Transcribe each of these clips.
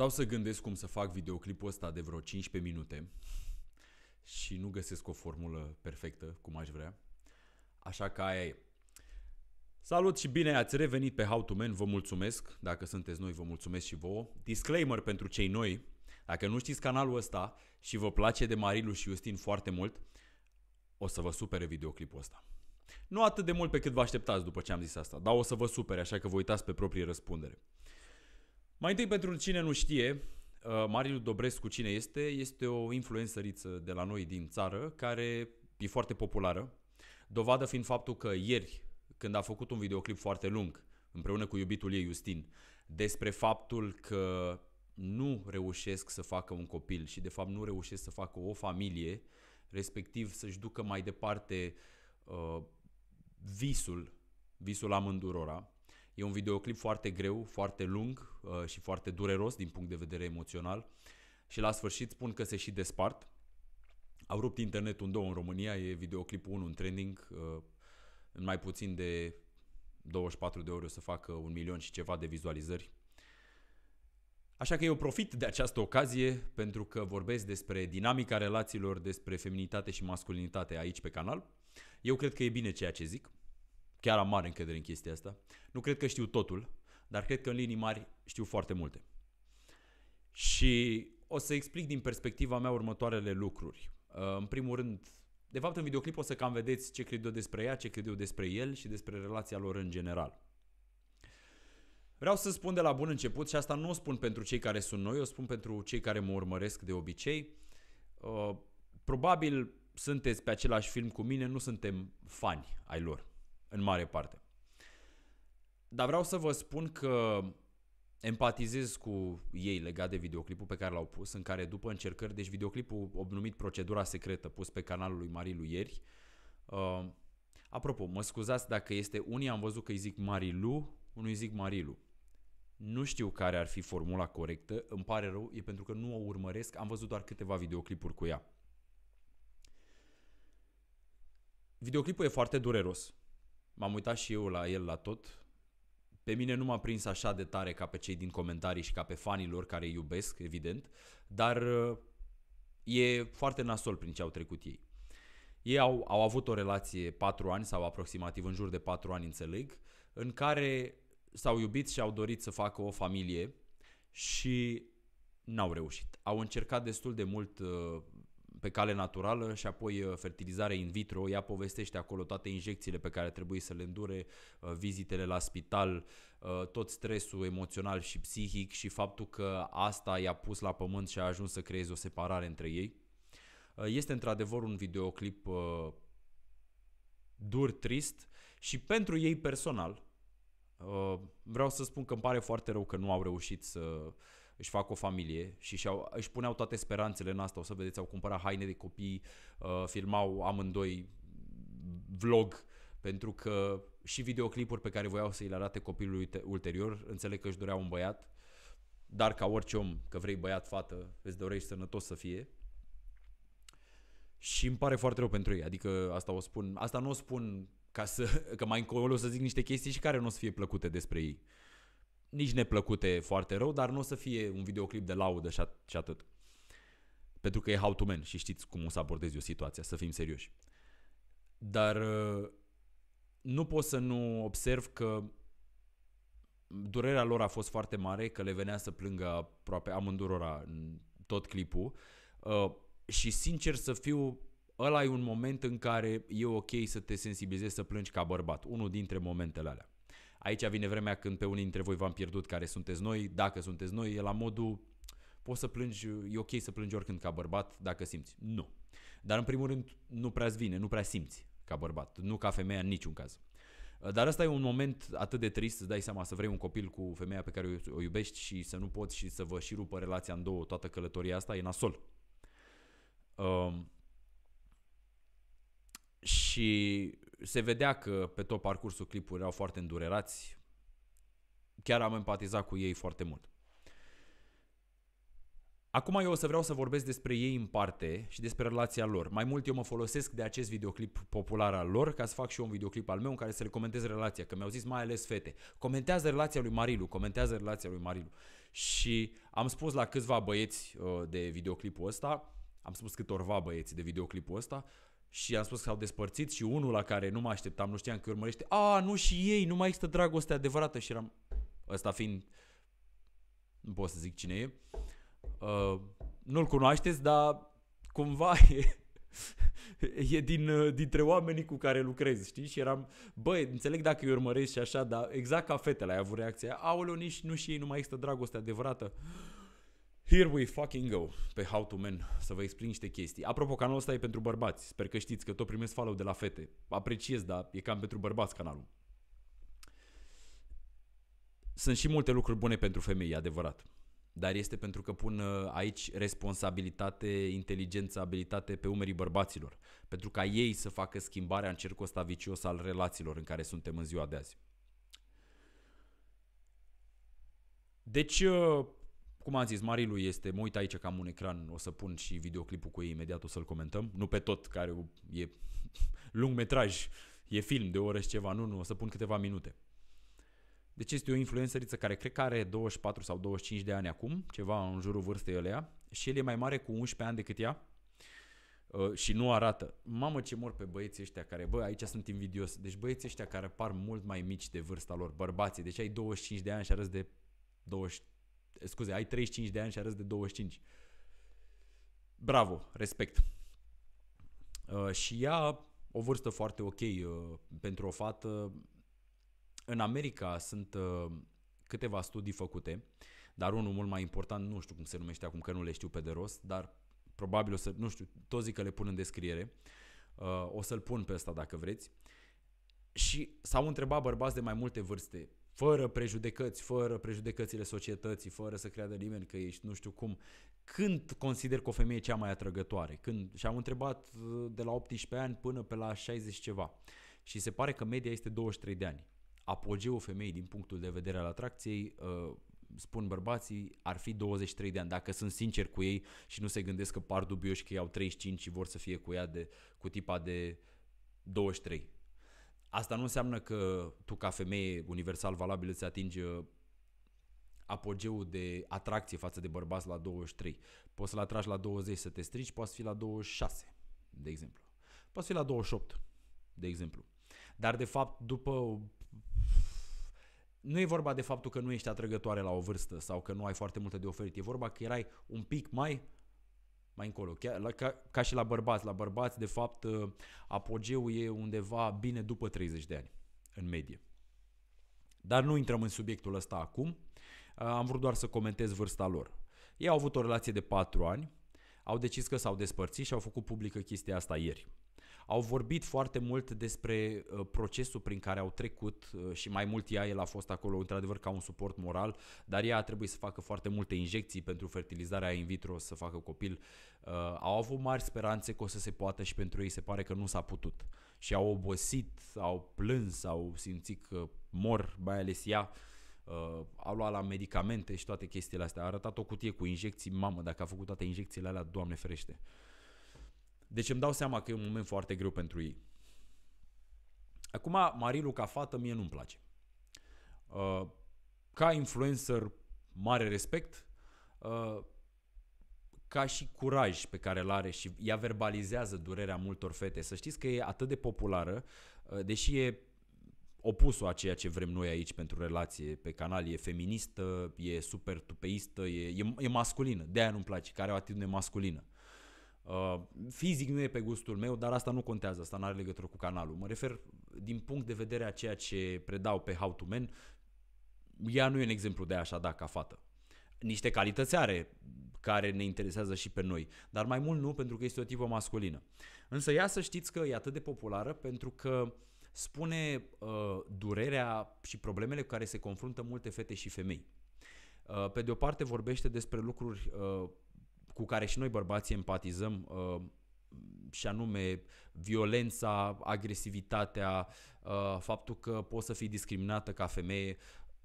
Stau să gândesc cum să fac videoclipul ăsta de vreo 15 minute și nu găsesc o formulă perfectă, cum aș vrea. Așa că aia e. Salut și bine ați revenit pe How to Man, vă mulțumesc. Dacă sunteți noi, vă mulțumesc și vouă. Disclaimer pentru cei noi, dacă nu știți canalul ăsta și vă place de Marilu și Justin foarte mult, o să vă supere videoclipul ăsta. Nu atât de mult pe cât vă așteptați după ce am zis asta, dar o să vă supere, așa că vă uitați pe proprie răspundere. Mai întâi, pentru cine nu știe, uh, Mariu Dobrescu cine este? Este o influențăriță de la noi din țară care e foarte populară. Dovadă fiind faptul că ieri, când a făcut un videoclip foarte lung, împreună cu iubitul ei Justin, despre faptul că nu reușesc să facă un copil și de fapt nu reușesc să facă o familie, respectiv să-și ducă mai departe uh, visul, visul amândurora, E un videoclip foarte greu, foarte lung uh, și foarte dureros din punct de vedere emoțional. Și la sfârșit spun că se și despart. Au rupt internetul în două în România, e videoclipul 1 în trending. Uh, în mai puțin de 24 de ore o să facă un milion și ceva de vizualizări. Așa că eu profit de această ocazie pentru că vorbesc despre dinamica relațiilor, despre feminitate și masculinitate aici pe canal. Eu cred că e bine ceea ce zic. Chiar am mare încredere în chestia asta. Nu cred că știu totul, dar cred că în linii mari știu foarte multe. Și o să explic din perspectiva mea următoarele lucruri. Uh, în primul rând, de fapt în videoclip o să cam vedeți ce cred eu despre ea, ce cred eu despre el și despre relația lor în general. Vreau să spun de la bun început și asta nu o spun pentru cei care sunt noi, o spun pentru cei care mă urmăresc de obicei. Uh, probabil sunteți pe același film cu mine, nu suntem fani ai lor în mare parte. Dar vreau să vă spun că empatizez cu ei legat de videoclipul pe care l-au pus, în care după încercări, deci videoclipul obnumit Procedura Secretă, pus pe canalul lui Marilu ieri, uh, apropo, mă scuzați dacă este unii, am văzut că îi zic Marilu, unui zic Marilu. Nu știu care ar fi formula corectă, îmi pare rău, e pentru că nu o urmăresc, am văzut doar câteva videoclipuri cu ea. Videoclipul e foarte dureros. M-am uitat și eu la el la tot. Pe mine nu m-a prins așa de tare ca pe cei din comentarii și ca pe fanilor care îi iubesc, evident, dar uh, e foarte nasol prin ce au trecut ei. Ei au, au avut o relație 4 ani sau aproximativ în jur de 4 ani, înțeleg, în care s-au iubit și au dorit să facă o familie și n-au reușit. Au încercat destul de mult uh, pe cale naturală și apoi uh, fertilizare in vitro. Ea povestește acolo toate injecțiile pe care trebuie să le îndure, uh, vizitele la spital, uh, tot stresul emoțional și psihic și faptul că asta i-a pus la pământ și a ajuns să creeze o separare între ei. Este într-adevăr un videoclip dur, trist și pentru ei personal. Vreau să spun că îmi pare foarte rău că nu au reușit să își fac o familie și și-au, își puneau toate speranțele în asta. O să vedeți, au cumpărat haine de copii, uh, filmau amândoi vlog pentru că și videoclipuri pe care voiau să-i arate copilului ulterior, înțeleg că își dorea un băiat, dar ca orice om, că vrei băiat, fată, îți dorești sănătos să fie. Și îmi pare foarte rău pentru ei, adică asta o spun, asta nu o spun ca să, că mai încolo o să zic niște chestii și care nu o să fie plăcute despre ei. Uh, nici neplăcute foarte rău, dar nu o să fie un videoclip de laudă și, at- și atât. Pentru că e how to man și știți cum o să abordezi eu situația, să fim serioși. Dar uh, nu pot să nu observ că durerea lor a fost foarte mare, că le venea să plângă aproape amândurora în tot clipul. Uh, și sincer să fiu, ăla e un moment în care e ok să te sensibilizezi să plângi ca bărbat. Unul dintre momentele alea. Aici vine vremea când pe unii dintre voi v-am pierdut care sunteți noi, dacă sunteți noi, e la modul poți să plângi, e ok să plângi oricând ca bărbat dacă simți. Nu. Dar în primul rând nu prea vine, nu prea simți ca bărbat, nu ca femeia în niciun caz. Dar asta e un moment atât de trist, să dai seama să vrei un copil cu femeia pe care o iubești și să nu poți și să vă și rupă relația în două, toată călătoria asta e nasol. Um, și se vedea că pe tot parcursul clipului erau foarte îndurerați. Chiar am empatizat cu ei foarte mult. Acum eu o să vreau să vorbesc despre ei în parte și despre relația lor. Mai mult eu mă folosesc de acest videoclip popular al lor ca să fac și eu un videoclip al meu în care să le comentez relația, că mi-au zis mai ales fete. Comentează relația lui Marilu, comentează relația lui Marilu. Și am spus la câțiva băieți uh, de videoclipul ăsta, am spus câtorva băieți de videoclipul ăsta, și am spus că s-au despărțit și unul la care nu mă așteptam, nu știam că urmărește, a, nu și ei, nu mai există dragoste adevărată și eram, ăsta fiind, nu pot să zic cine e, uh, nu-l cunoașteți, dar cumva e, e din, uh, dintre oamenii cu care lucrez, știi? Și eram, băi, înțeleg dacă îi urmăresc și așa, dar exact ca fetele ai avut reacția, aoleu, nici nu și ei nu mai există dragoste adevărată. Uh, Here we fucking go pe How to Men să vă explic niște chestii. Apropo, canalul ăsta e pentru bărbați. Sper că știți că tot primesc follow de la fete. Apreciez, dar e cam pentru bărbați canalul. Sunt și multe lucruri bune pentru femei, adevărat. Dar este pentru că pun uh, aici responsabilitate, inteligență, abilitate pe umerii bărbaților. Pentru ca ei să facă schimbarea în cercul ăsta vicios al relațiilor în care suntem în ziua de azi. Deci, uh, cum am zis, Marilu este, mă uit aici că am un ecran, o să pun și videoclipul cu ei imediat, o să-l comentăm. Nu pe tot, care e lung metraj, e film de o oră și ceva, nu, nu, o să pun câteva minute. Deci este o influenceriță care cred că are 24 sau 25 de ani acum, ceva în jurul vârstei ălea, și el e mai mare cu 11 ani decât ea uh, și nu arată. Mamă ce mor pe băieții ăștia care, bă, aici sunt invidios. Deci băieții ăștia care par mult mai mici de vârsta lor, bărbații, deci ai 25 de ani și arăți de 20 scuze, ai 35 de ani și arăți de 25. Bravo, respect. Uh, și ea, o vârstă foarte ok uh, pentru o fată. În America sunt uh, câteva studii făcute, dar unul mult mai important, nu știu cum se numește acum, că nu le știu pe de rost, dar probabil o să, nu știu, toți zic că le pun în descriere, uh, o să-l pun pe ăsta dacă vreți. Și s-au întrebat bărbați de mai multe vârste, fără prejudecăți, fără prejudecățile societății, fără să creadă nimeni că ești nu știu cum, când consider că o femeie e cea mai atrăgătoare? Când? Și am întrebat uh, de la 18 ani până pe la 60 ceva. Și se pare că media este 23 de ani. Apogeul femeii din punctul de vedere al atracției, uh, spun bărbații, ar fi 23 de ani, dacă sunt sincer cu ei și nu se gândesc că par dubioși că ei au 35 și vor să fie cu ea de, cu tipa de 23. Asta nu înseamnă că tu ca femeie universal valabilă îți atingi uh, apogeul de atracție față de bărbați la 23. Poți să-l atragi la 20 să te strici, poți fi la 26, de exemplu. Poți fi la 28, de exemplu. Dar de fapt, după nu e vorba de faptul că nu ești atrăgătoare la o vârstă sau că nu ai foarte multe de oferit, e vorba că erai un pic mai mai încolo. Chiar, la, ca, ca și la bărbați. La bărbați, de fapt, uh, apogeul e undeva bine după 30 de ani, în medie. Dar nu intrăm în subiectul ăsta acum. Uh, am vrut doar să comentez vârsta lor. Ei au avut o relație de 4 ani, au decis că s-au despărțit și au făcut publică chestia asta ieri. Au vorbit foarte mult despre uh, procesul prin care au trecut uh, și mai mult ea, el a fost acolo într-adevăr ca un suport moral, dar ea a trebuit să facă foarte multe injecții pentru fertilizarea in vitro să facă copil. Uh, au avut mari speranțe că o să se poată și pentru ei se pare că nu s-a putut. Și au obosit, au plâns, au simțit că mor, mai ales ea uh, a luat la medicamente și toate chestiile astea. A arătat o cutie cu injecții, mamă, dacă a făcut toate injecțiile alea, Doamne ferește. Uh, deci îmi dau seama că e un moment foarte greu pentru ei. Acum, Marilu ca fată mie nu-mi place. Uh, ca influencer, mare respect, uh, ca și curaj pe care îl are și ea verbalizează durerea multor fete. Să știți că e atât de populară, uh, deși e opusul a ceea ce vrem noi aici pentru relație pe canal. E feministă, e super tupeistă, e, e, e masculină. De aia nu-mi place, care are o atitudine masculină. Uh, fizic nu e pe gustul meu, dar asta nu contează, asta nu are legătură cu canalul. Mă refer din punct de vedere a ceea ce predau pe How to Men, ea nu e un exemplu de așa, da, ca fată. Niște calități are care ne interesează și pe noi, dar mai mult nu pentru că este o tipă masculină. Însă ea să știți că e atât de populară pentru că spune uh, durerea și problemele cu care se confruntă multe fete și femei. Uh, pe de o parte vorbește despre lucruri uh, cu care și noi bărbații empatizăm uh, și anume violența, agresivitatea, uh, faptul că poți să fii discriminată ca femeie,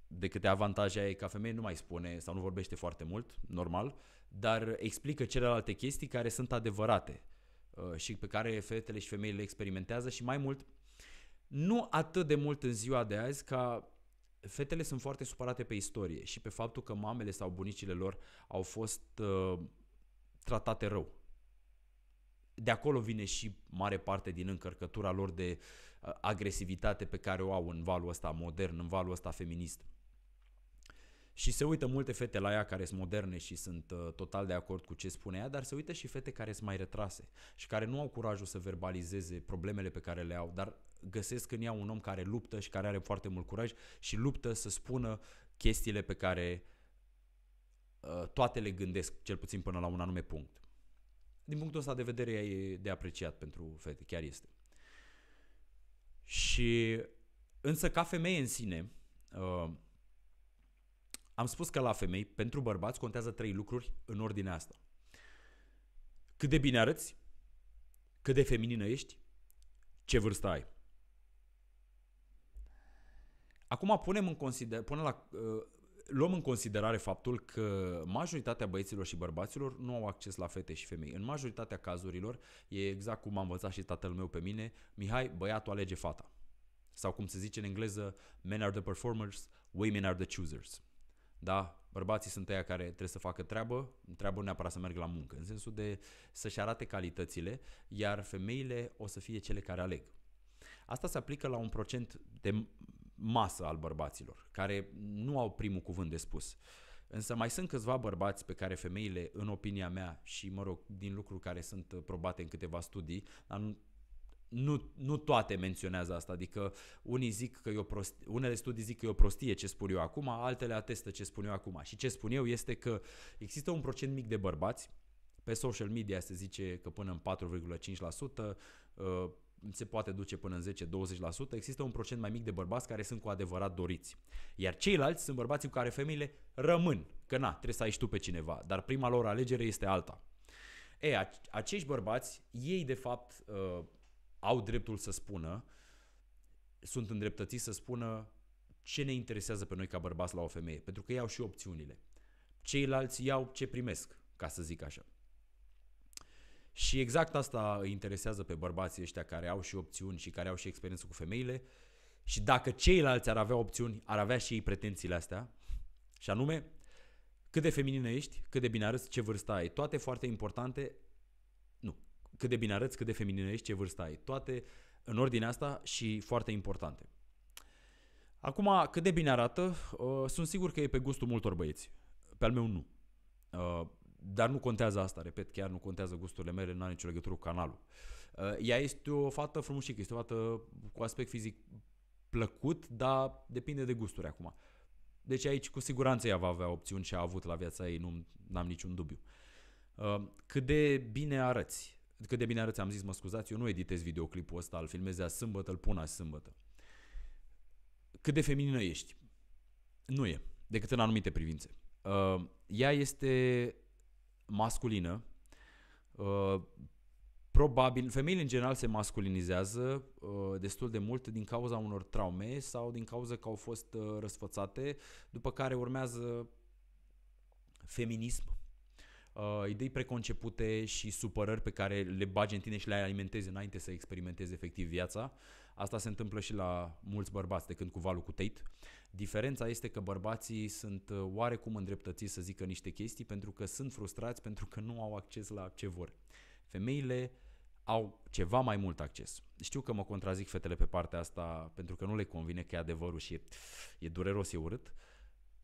de câte avantaje ai ca femeie nu mai spune sau nu vorbește foarte mult, normal, dar explică celelalte chestii care sunt adevărate uh, și pe care fetele și femeile le experimentează și mai mult, nu atât de mult în ziua de azi ca fetele sunt foarte supărate pe istorie și pe faptul că mamele sau bunicile lor au fost uh, tratate rău. De acolo vine și mare parte din încărcătura lor de uh, agresivitate pe care o au în valul ăsta modern, în valul ăsta feminist. Și se uită multe fete la ea care sunt moderne și sunt uh, total de acord cu ce spune ea, dar se uită și fete care sunt mai retrase și care nu au curajul să verbalizeze problemele pe care le au, dar găsesc în ea un om care luptă și care are foarte mult curaj și luptă să spună chestiile pe care Uh, toate le gândesc cel puțin până la un anume punct. Din punctul ăsta de vedere e de apreciat pentru fete, chiar este. Și însă ca femeie în sine, uh, am spus că la femei, pentru bărbați, contează trei lucruri în ordinea asta. Cât de bine arăți, cât de feminină ești, ce vârstă ai. Acum punem în consider, punem la, uh, luăm în considerare faptul că majoritatea băieților și bărbaților nu au acces la fete și femei. În majoritatea cazurilor, e exact cum a învățat și tatăl meu pe mine, Mihai, băiatul alege fata. Sau cum se zice în engleză, men are the performers, women are the choosers. Da, bărbații sunt aia care trebuie să facă treabă, treabă neapărat să meargă la muncă, în sensul de să-și arate calitățile, iar femeile o să fie cele care aleg. Asta se aplică la un procent de masă al bărbaților, care nu au primul cuvânt de spus. Însă mai sunt câțiva bărbați pe care femeile, în opinia mea și, mă rog, din lucruri care sunt uh, probate în câteva studii, dar nu, nu toate menționează asta, adică unii zic că e o prostie, unele studii zic că e o prostie ce spun eu acum, altele atestă ce spun eu acum. Și ce spun eu este că există un procent mic de bărbați, pe social media se zice că până în 4,5%, se poate duce până în 10-20%, există un procent mai mic de bărbați care sunt cu adevărat doriți. Iar ceilalți sunt bărbații cu care femeile rămân, că na, trebuie să ai și tu pe cineva, dar prima lor alegere este alta. E, acești bărbați, ei de fapt uh, au dreptul să spună, sunt îndreptățiți să spună ce ne interesează pe noi ca bărbați la o femeie, pentru că ei au și opțiunile. Ceilalți iau ce primesc, ca să zic așa. Și exact asta îi interesează pe bărbații ăștia care au și opțiuni și care au și experiență cu femeile. Și dacă ceilalți ar avea opțiuni, ar avea și ei pretențiile astea. Și anume, cât de feminină ești, cât de bine arăți, ce vârstă ai. Toate foarte importante, nu, cât de bine arăți, cât de feminină ești, ce vârstă ai. Toate în ordine asta și foarte importante. Acum, cât de bine arată, uh, sunt sigur că e pe gustul multor băieți. Pe al meu nu. Uh, dar nu contează asta, repet, chiar nu contează gusturile mele, nu are nicio legătură cu canalul. Uh, ea este o fată frumușică, este o fată cu aspect fizic plăcut, dar depinde de gusturi acum. Deci aici cu siguranță ea va avea opțiuni și a avut la viața ei, nu am niciun dubiu. Uh, cât de bine arăți, cât de bine arăți, am zis, mă scuzați, eu nu editez videoclipul ăsta, îl filmez a sâmbătă, îl pun azi sâmbătă. Cât de feminină ești? Nu e, decât în anumite privințe. Uh, ea este masculină. Uh, probabil, femeile în general se masculinizează uh, destul de mult din cauza unor traume sau din cauza că au fost uh, răsfățate, după care urmează feminism, uh, idei preconcepute și supărări pe care le bagi în tine și le alimentezi înainte să experimentezi efectiv viața. Uh, Asta se întâmplă și la mulți bărbați de când cu valul cu Tate. Diferența este că bărbații sunt uh, oarecum îndreptățiți să zică niște chestii pentru că sunt frustrați pentru că nu au acces la ce vor. Femeile au ceva mai mult acces. Știu că mă contrazic fetele pe partea asta pentru că nu le convine că e adevărul și e, e dureros, e urât,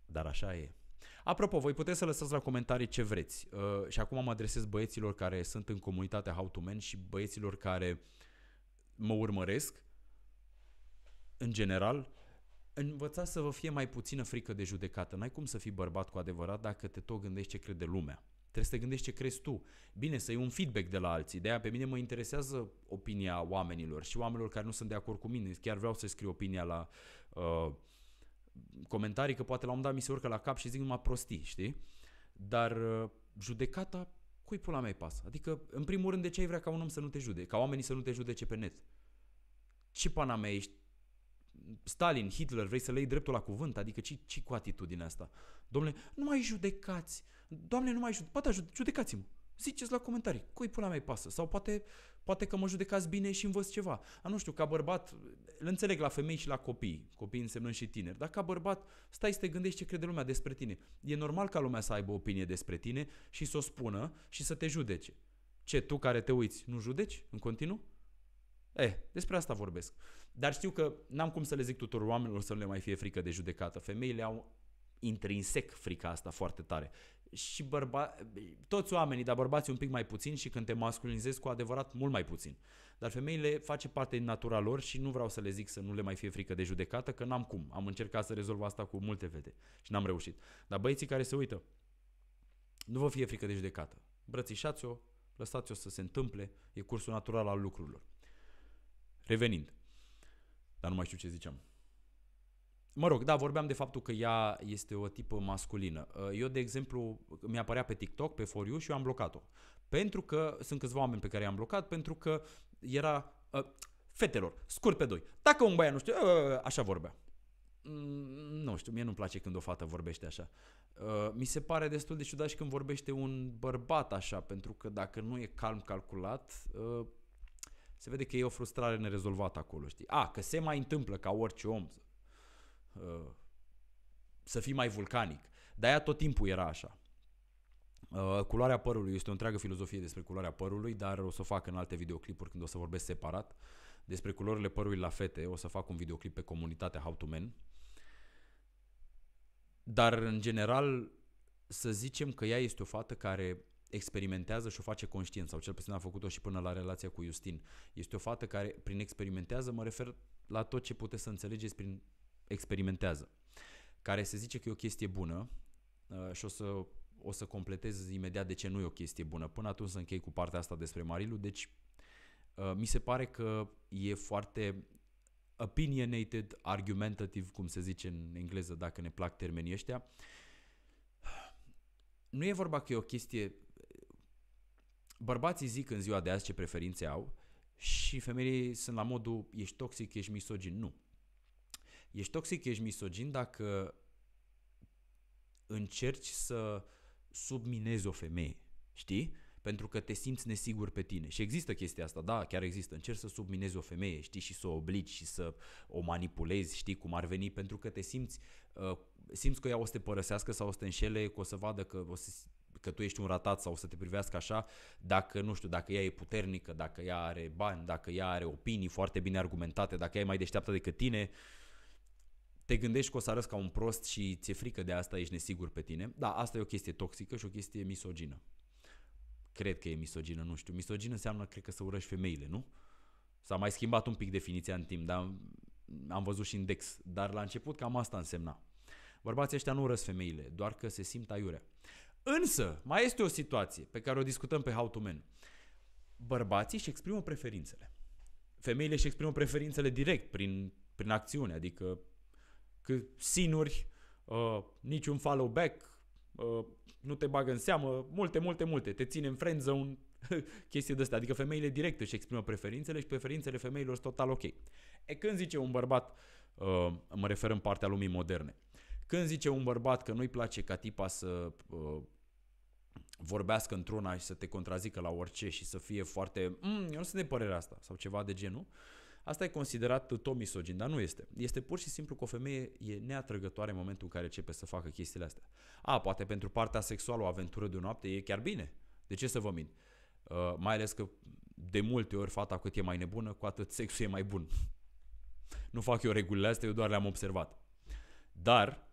dar așa e. Apropo, voi puteți să lăsați la comentarii ce vreți. Uh, și acum mă adresez băieților care sunt în comunitatea How to Men și băieților care mă urmăresc în general, învățați să vă fie mai puțină frică de judecată. N-ai cum să fii bărbat cu adevărat dacă te tot gândești ce crede lumea. Trebuie să te gândești ce crezi tu. Bine, să iei un feedback de la alții. De-aia pe mine mă interesează opinia oamenilor și oamenilor care nu sunt de acord cu mine. Chiar vreau să scriu opinia la uh, comentarii, că poate la un moment dat mi se urcă la cap și zic numai prostii, știi? Dar uh, judecata, cui pula mea pasă? Adică, în primul rând, de ce ai vrea ca un om să nu te judece? Ca oamenii să nu te judece pe net? Ce pana mea ești? Stalin, Hitler, vrei să le iei dreptul la cuvânt? Adică ce, ce cu atitudinea asta? Domnule, nu mai judecați! Doamne, nu mai judecați! Poate judecați-mă! Ziceți la comentarii, cui pula mea pasă? Sau poate, poate că mă judecați bine și învăț ceva. A, nu știu, ca bărbat, îl înțeleg la femei și la copii, copii însemnând și tineri, dar ca bărbat stai să te gândești ce crede lumea despre tine. E normal ca lumea să aibă opinie despre tine și să o spună și să te judece. Ce, tu care te uiți, nu judeci în continuu? E eh, despre asta vorbesc. Dar știu că n-am cum să le zic tuturor oamenilor să nu le mai fie frică de judecată. Femeile au intrinsec frica asta foarte tare. Și bărba... toți oamenii, dar bărbații un pic mai puțin și când te masculinizezi cu adevărat mult mai puțin. Dar femeile face parte din natura lor și nu vreau să le zic să nu le mai fie frică de judecată, că n-am cum. Am încercat să rezolv asta cu multe fete și n-am reușit. Dar băieții care se uită, nu vă fie frică de judecată. Brățișați-o, lăsați-o să se întâmple, e cursul natural al lucrurilor. Revenind. Dar nu mai știu ce ziceam. Mă rog, da, vorbeam de faptul că ea este o tipă masculină. Uh, eu, de exemplu, mi-a părea pe TikTok, pe For You și eu am blocat-o. Pentru că sunt câțiva oameni pe care i-am blocat, pentru că era... Uh, fetelor, scurt pe doi. Dacă un băiat nu știu, uh, uh, așa vorbea. Mm, nu știu, mie nu-mi place când o fată vorbește așa. Uh, mi se pare destul de ciudat și când vorbește un bărbat așa, pentru că dacă nu e calm calculat, uh, se vede că e o frustrare nerezolvată acolo, știi? A, că se mai întâmplă ca orice om să, uh, să fii mai vulcanic. Dar aia tot timpul era așa. Uh, culoarea părului este o întreagă filozofie despre culoarea părului, dar o să o fac în alte videoclipuri când o să vorbesc separat. Despre culorile părului la fete o să fac un videoclip pe comunitatea How to Men. Dar în general să zicem că ea este o fată care experimentează și o face conștient, sau cel puțin a făcut-o și până la relația cu Justin. Este o fată care, prin experimentează, mă refer la tot ce puteți să înțelegeți prin experimentează, care se zice că e o chestie bună uh, și o să, o să completez imediat de ce nu e o chestie bună. Până atunci să închei cu partea asta despre Marilu, deci uh, mi se pare că e foarte opinionated, argumentativ, cum se zice în engleză, dacă ne plac termenii ăștia. Nu e vorba că e o chestie bărbații zic în ziua de azi ce preferințe au și femeile sunt la modul ești toxic, ești misogin. Nu. Ești toxic, ești misogin dacă încerci să subminezi o femeie, știi? Pentru că te simți nesigur pe tine. Și există chestia asta, da, chiar există. Încerci să subminezi o femeie, știi, și să o obligi și să o manipulezi, știi, cum ar veni, pentru că te simți, uh, simți că ea o să te părăsească sau o să te înșele, că o să vadă că o să că tu ești un ratat sau să te privească așa, dacă, nu știu, dacă ea e puternică, dacă ea are bani, dacă ea are opinii foarte bine argumentate, dacă ea e mai deșteaptă decât tine, te gândești că o să arăți ca un prost și ți-e frică de asta, ești nesigur pe tine. Da, asta e o chestie toxică și o chestie misogină. Cred că e misogină, nu știu. Misogină înseamnă, cred că, să urăști femeile, nu? S-a mai schimbat un pic definiția în timp, dar am văzut și index. Dar la început cam asta însemna. Bărbații ăștia nu urăsc femeile, doar că se simt aiurea. Însă, mai este o situație pe care o discutăm pe How to Men. Bărbații își exprimă preferințele. Femeile își exprimă preferințele direct, prin, prin acțiune, adică că sinuri, uh, niciun follow back, uh, nu te bagă în seamă, multe, multe, multe. Te ține în friend zone, chestii de astea. Adică femeile direct își exprimă preferințele și preferințele femeilor sunt total ok. E când zice un bărbat, uh, mă refer în partea lumii moderne, când zice un bărbat că nu-i place ca tipa să uh, vorbească într-una și să te contrazică la orice și să fie foarte, mm, eu nu sunt de părerea asta sau ceva de genul, asta e considerat tot misogin, dar nu este. Este pur și simplu că o femeie e neatrăgătoare în momentul în care începe să facă chestiile astea. A, poate pentru partea sexuală o aventură de o noapte e chiar bine. De ce să vă mint? Uh, mai ales că de multe ori fata cât e mai nebună, cu atât sexul e mai bun. nu fac eu regulile astea, eu doar le-am observat. Dar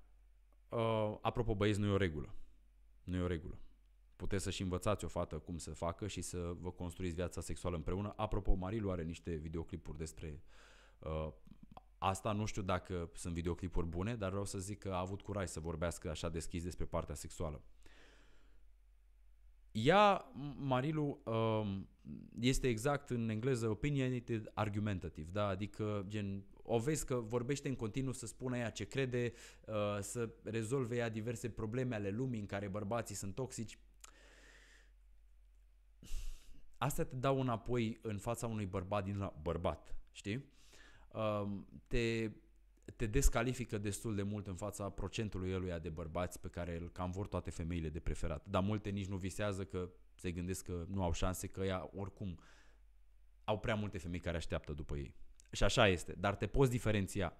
Uh, apropo, băieți, nu e o regulă. Nu e o regulă. Puteți să și învățați o fată cum să facă și să vă construiți viața sexuală împreună. Apropo, Marilu are niște videoclipuri despre uh, asta. Nu știu dacă sunt videoclipuri bune, dar vreau să zic că a avut curaj să vorbească așa deschis despre partea sexuală. Ea, Marilu, uh, este exact în engleză opinionated argumentative, da? adică gen o vezi că vorbește în continuu să spună ea ce crede, uh, să rezolve ea diverse probleme ale lumii în care bărbații sunt toxici. Asta te dau înapoi în fața unui bărbat din la bărbat, știi? Um, te, te descalifică destul de mult în fața procentului eluia de bărbați pe care îl cam vor toate femeile de preferat. Dar multe nici nu visează că se gândesc că nu au șanse, că ea oricum au prea multe femei care așteaptă după ei. Și așa este, dar te poți diferenția.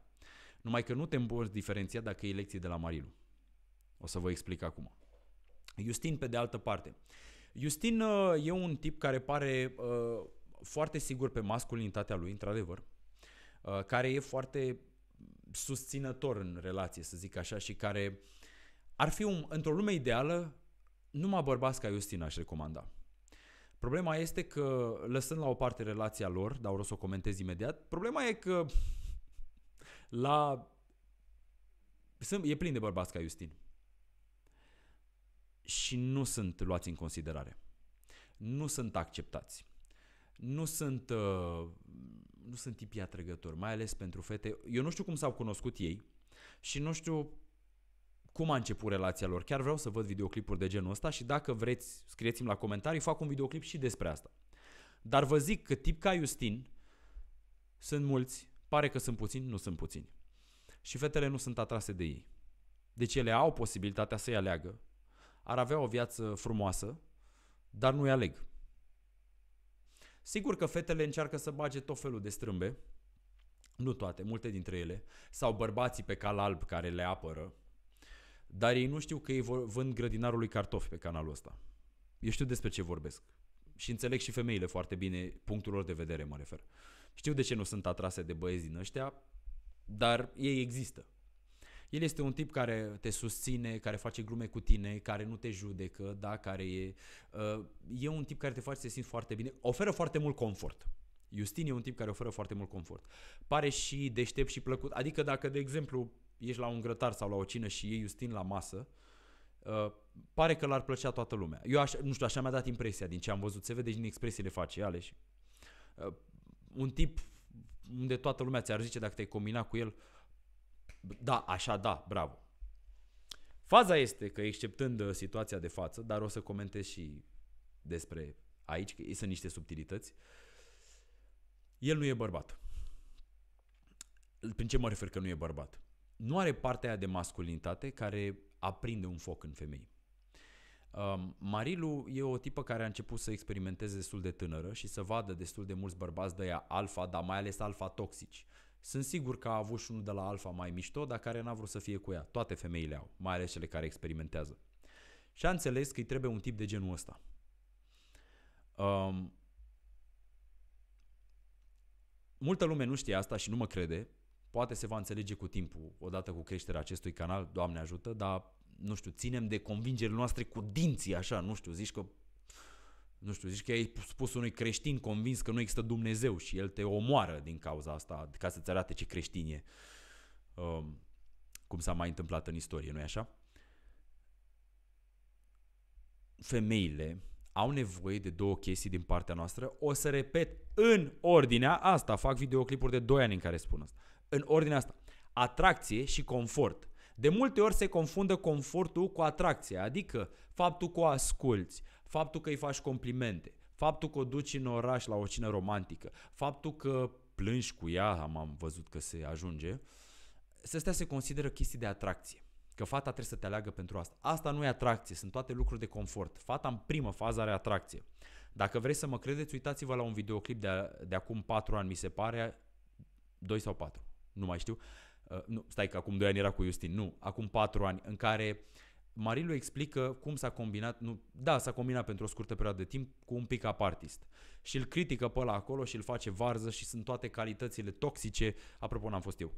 Numai că nu te poți diferenția dacă e lecții de la Marilu. O să vă explic acum. Justin, pe de altă parte. Justin uh, e un tip care pare uh, foarte sigur pe masculinitatea lui, într-adevăr, uh, care e foarte susținător în relație, să zic așa, și care ar fi un, într-o lume ideală, numai bărbați ca Justin aș recomanda. Problema este că, lăsând la o parte relația lor, dar o să o comentez imediat, problema e că la... Sunt, e plin de bărbați ca Justin. Și nu sunt luați în considerare. Nu sunt acceptați. Nu sunt, uh, nu sunt tipii atrăgători, mai ales pentru fete. Eu nu știu cum s-au cunoscut ei și nu știu cum a început relația lor. Chiar vreau să văd videoclipuri de genul ăsta și dacă vreți, scrieți-mi la comentarii, fac un videoclip și despre asta. Dar vă zic că tip ca Justin sunt mulți, pare că sunt puțini, nu sunt puțini. Și fetele nu sunt atrase de ei. Deci ele au posibilitatea să-i aleagă. Ar avea o viață frumoasă, dar nu-i aleg. Sigur că fetele încearcă să bage tot felul de strâmbe, nu toate, multe dintre ele, sau bărbații pe cal alb care le apără, dar ei nu știu că ei vând grădinarul lui cartofi pe canalul ăsta. Eu știu despre ce vorbesc. Și înțeleg și femeile foarte bine, punctul lor de vedere mă refer. Știu de ce nu sunt atrase de băieți din ăștia, dar ei există. El este un tip care te susține, care face glume cu tine, care nu te judecă, da, care e... Uh, e un tip care te face să te simți foarte bine, oferă foarte mult confort. Justin e un tip care oferă foarte mult confort. Pare și deștept și plăcut. Adică dacă, de exemplu, ești la un grătar sau la o cină și ei Justin la masă, Uh, pare că l-ar plăcea toată lumea. Eu aș, nu știu, așa mi-a dat impresia din ce am văzut, se vede din expresiile faciale și uh, un tip unde toată lumea ți-ar zice dacă te-ai combina cu el, da, așa da, bravo. Faza este că, exceptând uh, situația de față, dar o să comentez și despre aici, că sunt niște subtilități, el nu e bărbat. Prin ce mă refer că nu e bărbat? nu are partea aia de masculinitate care aprinde un foc în femei. Um, Marilu e o tipă care a început să experimenteze destul de tânără și să vadă destul de mulți bărbați de ea alfa, dar mai ales alfa toxici. Sunt sigur că a avut și unul de la alfa mai mișto, dar care n-a vrut să fie cu ea. Toate femeile au, mai ales cele care experimentează. Și a înțeles că îi trebuie un tip de genul ăsta. Um, multă lume nu știe asta și nu mă crede, Poate se va înțelege cu timpul, odată cu creșterea acestui canal, Doamne ajută, dar, nu știu, ținem de convingerile noastre cu dinții, așa, nu știu, zici că nu știu, zici că ai spus unui creștin convins că nu există Dumnezeu și el te omoară din cauza asta, ca să-ți arate ce creștin e, um, cum s-a mai întâmplat în istorie, nu-i așa? Femeile au nevoie de două chestii din partea noastră, o să repet în ordinea asta, fac videoclipuri de 2 ani în care spun asta în ordinea asta. Atracție și confort. De multe ori se confundă confortul cu atracția, adică faptul că o asculți, faptul că îi faci complimente, faptul că o duci în oraș la o cină romantică, faptul că plângi cu ea, am, am văzut că se ajunge, să astea se consideră chestii de atracție. Că fata trebuie să te aleagă pentru asta. Asta nu e atracție, sunt toate lucruri de confort. Fata în primă fază are atracție. Dacă vreți să mă credeți, uitați-vă la un videoclip de, de acum 4 ani, mi se pare, 2 sau 4 nu mai știu, uh, nu, stai că acum 2 ani era cu Justin, nu, acum 4 ani, în care Marilu explică cum s-a combinat, nu, da, s-a combinat pentru o scurtă perioadă de timp cu un pic apartist. Și îl critică pe ăla acolo și îl face varză și sunt toate calitățile toxice, apropo n-am fost eu,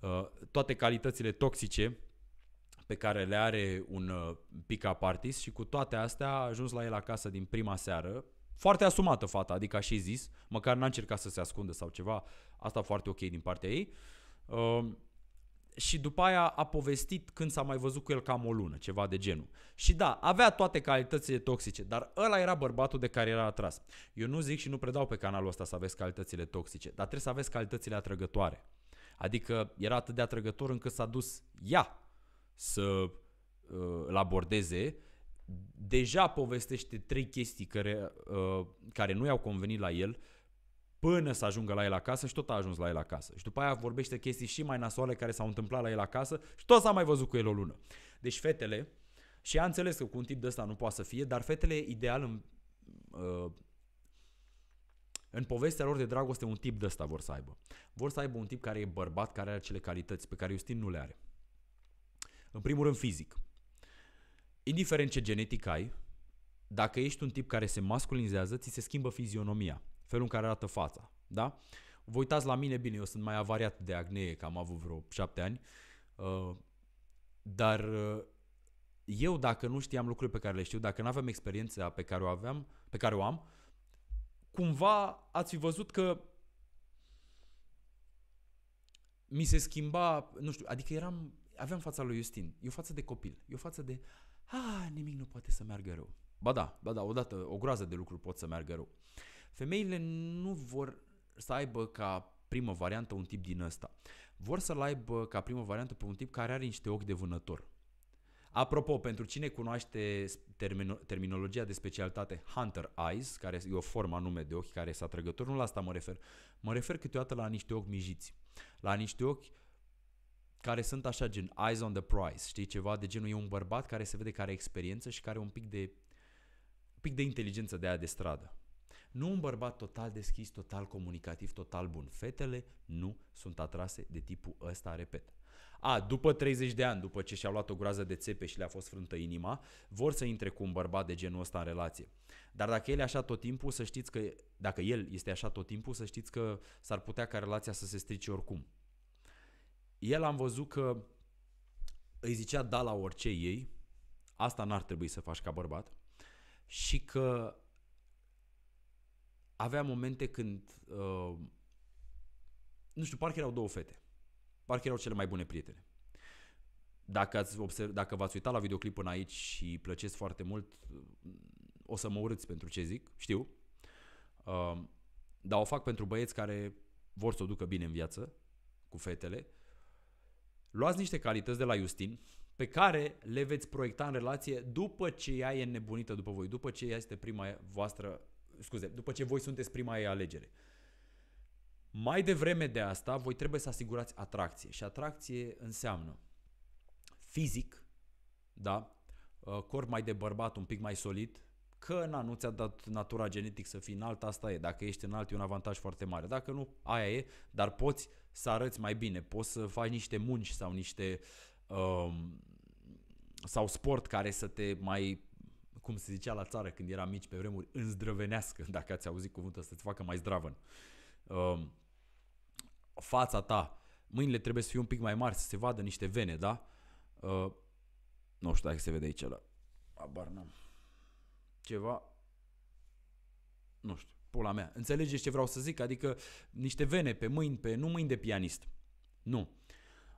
uh, toate calitățile toxice pe care le are un uh, pick-up artist și cu toate astea a ajuns la el acasă din prima seară, foarte asumată fata, adică a și zis, măcar n-a încercat să se ascundă sau ceva, asta foarte ok din partea ei. Uh, și după aia a povestit când s-a mai văzut cu el cam o lună, ceva de genul. Și da, avea toate calitățile toxice, dar ăla era bărbatul de care era atras. Eu nu zic și nu predau pe canalul ăsta să aveți calitățile toxice, dar trebuie să aveți calitățile atrăgătoare. Adică era atât de atrăgător încât s-a dus ea să uh, l abordeze deja povestește trei chestii care, uh, care nu i-au convenit la el până să ajungă la el acasă și tot a ajuns la el acasă. Și după aia vorbește chestii și mai nasoale care s-au întâmplat la el acasă și tot s-a mai văzut cu el o lună. Deci fetele, și a înțeles că cu un tip de ăsta nu poate să fie, dar fetele ideal în, uh, în povestea lor de dragoste un tip de ăsta vor să aibă. Vor să aibă un tip care e bărbat, care are acele calități pe care Justin nu le are. În primul rând fizic. Indiferent ce genetic ai, dacă ești un tip care se masculinizează, ți se schimbă fizionomia, felul în care arată fața, da? Vă uitați la mine, bine, eu sunt mai avariat de acne, că am avut vreo șapte ani, uh, dar uh, eu dacă nu știam lucruri pe care le știu, dacă nu aveam experiența pe care o aveam, pe care o am, cumva ați fi văzut că mi se schimba, nu știu, adică eram, aveam fața lui Justin, eu față de copil, eu față de, ah, nimic nu poate să meargă rău. Ba da, ba da, odată, o groază de lucruri pot să meargă rău. Femeile nu vor să aibă ca primă variantă un tip din ăsta. Vor să-l aibă ca primă variantă pe un tip care are niște ochi de vânător. Apropo, pentru cine cunoaște termino- terminologia de specialitate Hunter Eyes, care e o formă anume de ochi care este atrăgător, nu la asta mă refer. Mă refer câteodată la niște ochi mijiți, la niște ochi care sunt așa gen eyes on the prize, știi, ceva de genul e un bărbat care se vede că are experiență și care are un pic de, un pic de inteligență de aia de stradă. Nu un bărbat total deschis, total comunicativ, total bun. Fetele nu sunt atrase de tipul ăsta, repet. A, după 30 de ani, după ce și a luat o groază de țepe și le-a fost frântă inima, vor să intre cu un bărbat de genul ăsta în relație. Dar dacă el e așa tot timpul, să știți că, dacă el este așa tot timpul, să știți că s-ar putea ca relația să se strice oricum. El am văzut că îi zicea da la orice ei, asta n-ar trebui să faci ca bărbat, și că avea momente când, uh, nu știu, parcă erau două fete, parcă erau cele mai bune prietene. Dacă, ați observ, dacă v-ați uitat la videoclip până aici și plăcesc foarte mult, o să mă urâți pentru ce zic, știu, uh, dar o fac pentru băieți care vor să o ducă bine în viață cu fetele Luați niște calități de la Justin pe care le veți proiecta în relație după ce ea e nebunită după voi, după ce ea este prima voastră, scuze, după ce voi sunteți prima ei alegere. Mai devreme de asta, voi trebuie să asigurați atracție și atracție înseamnă fizic, da, uh, corp mai de bărbat, un pic mai solid, Că, na, nu ți-a dat natura genetic să fii înalt, asta e. Dacă ești înalt, e un avantaj foarte mare. Dacă nu, aia e, dar poți să arăți mai bine, poți să faci niște munci sau niște... Um, sau sport care să te mai cum se zicea la țară când eram mici pe vremuri, înzdrăvenească, dacă ați auzit cuvântul să-ți facă mai zdravă. Um, fața ta, mâinile trebuie să fie un pic mai mari, să se vadă niște vene, da? Uh, nu știu dacă se vede aici, la abar n-am ceva, nu știu, pula mea. Înțelegeți ce vreau să zic? Adică niște vene pe mâini, pe nu mâini de pianist. Nu.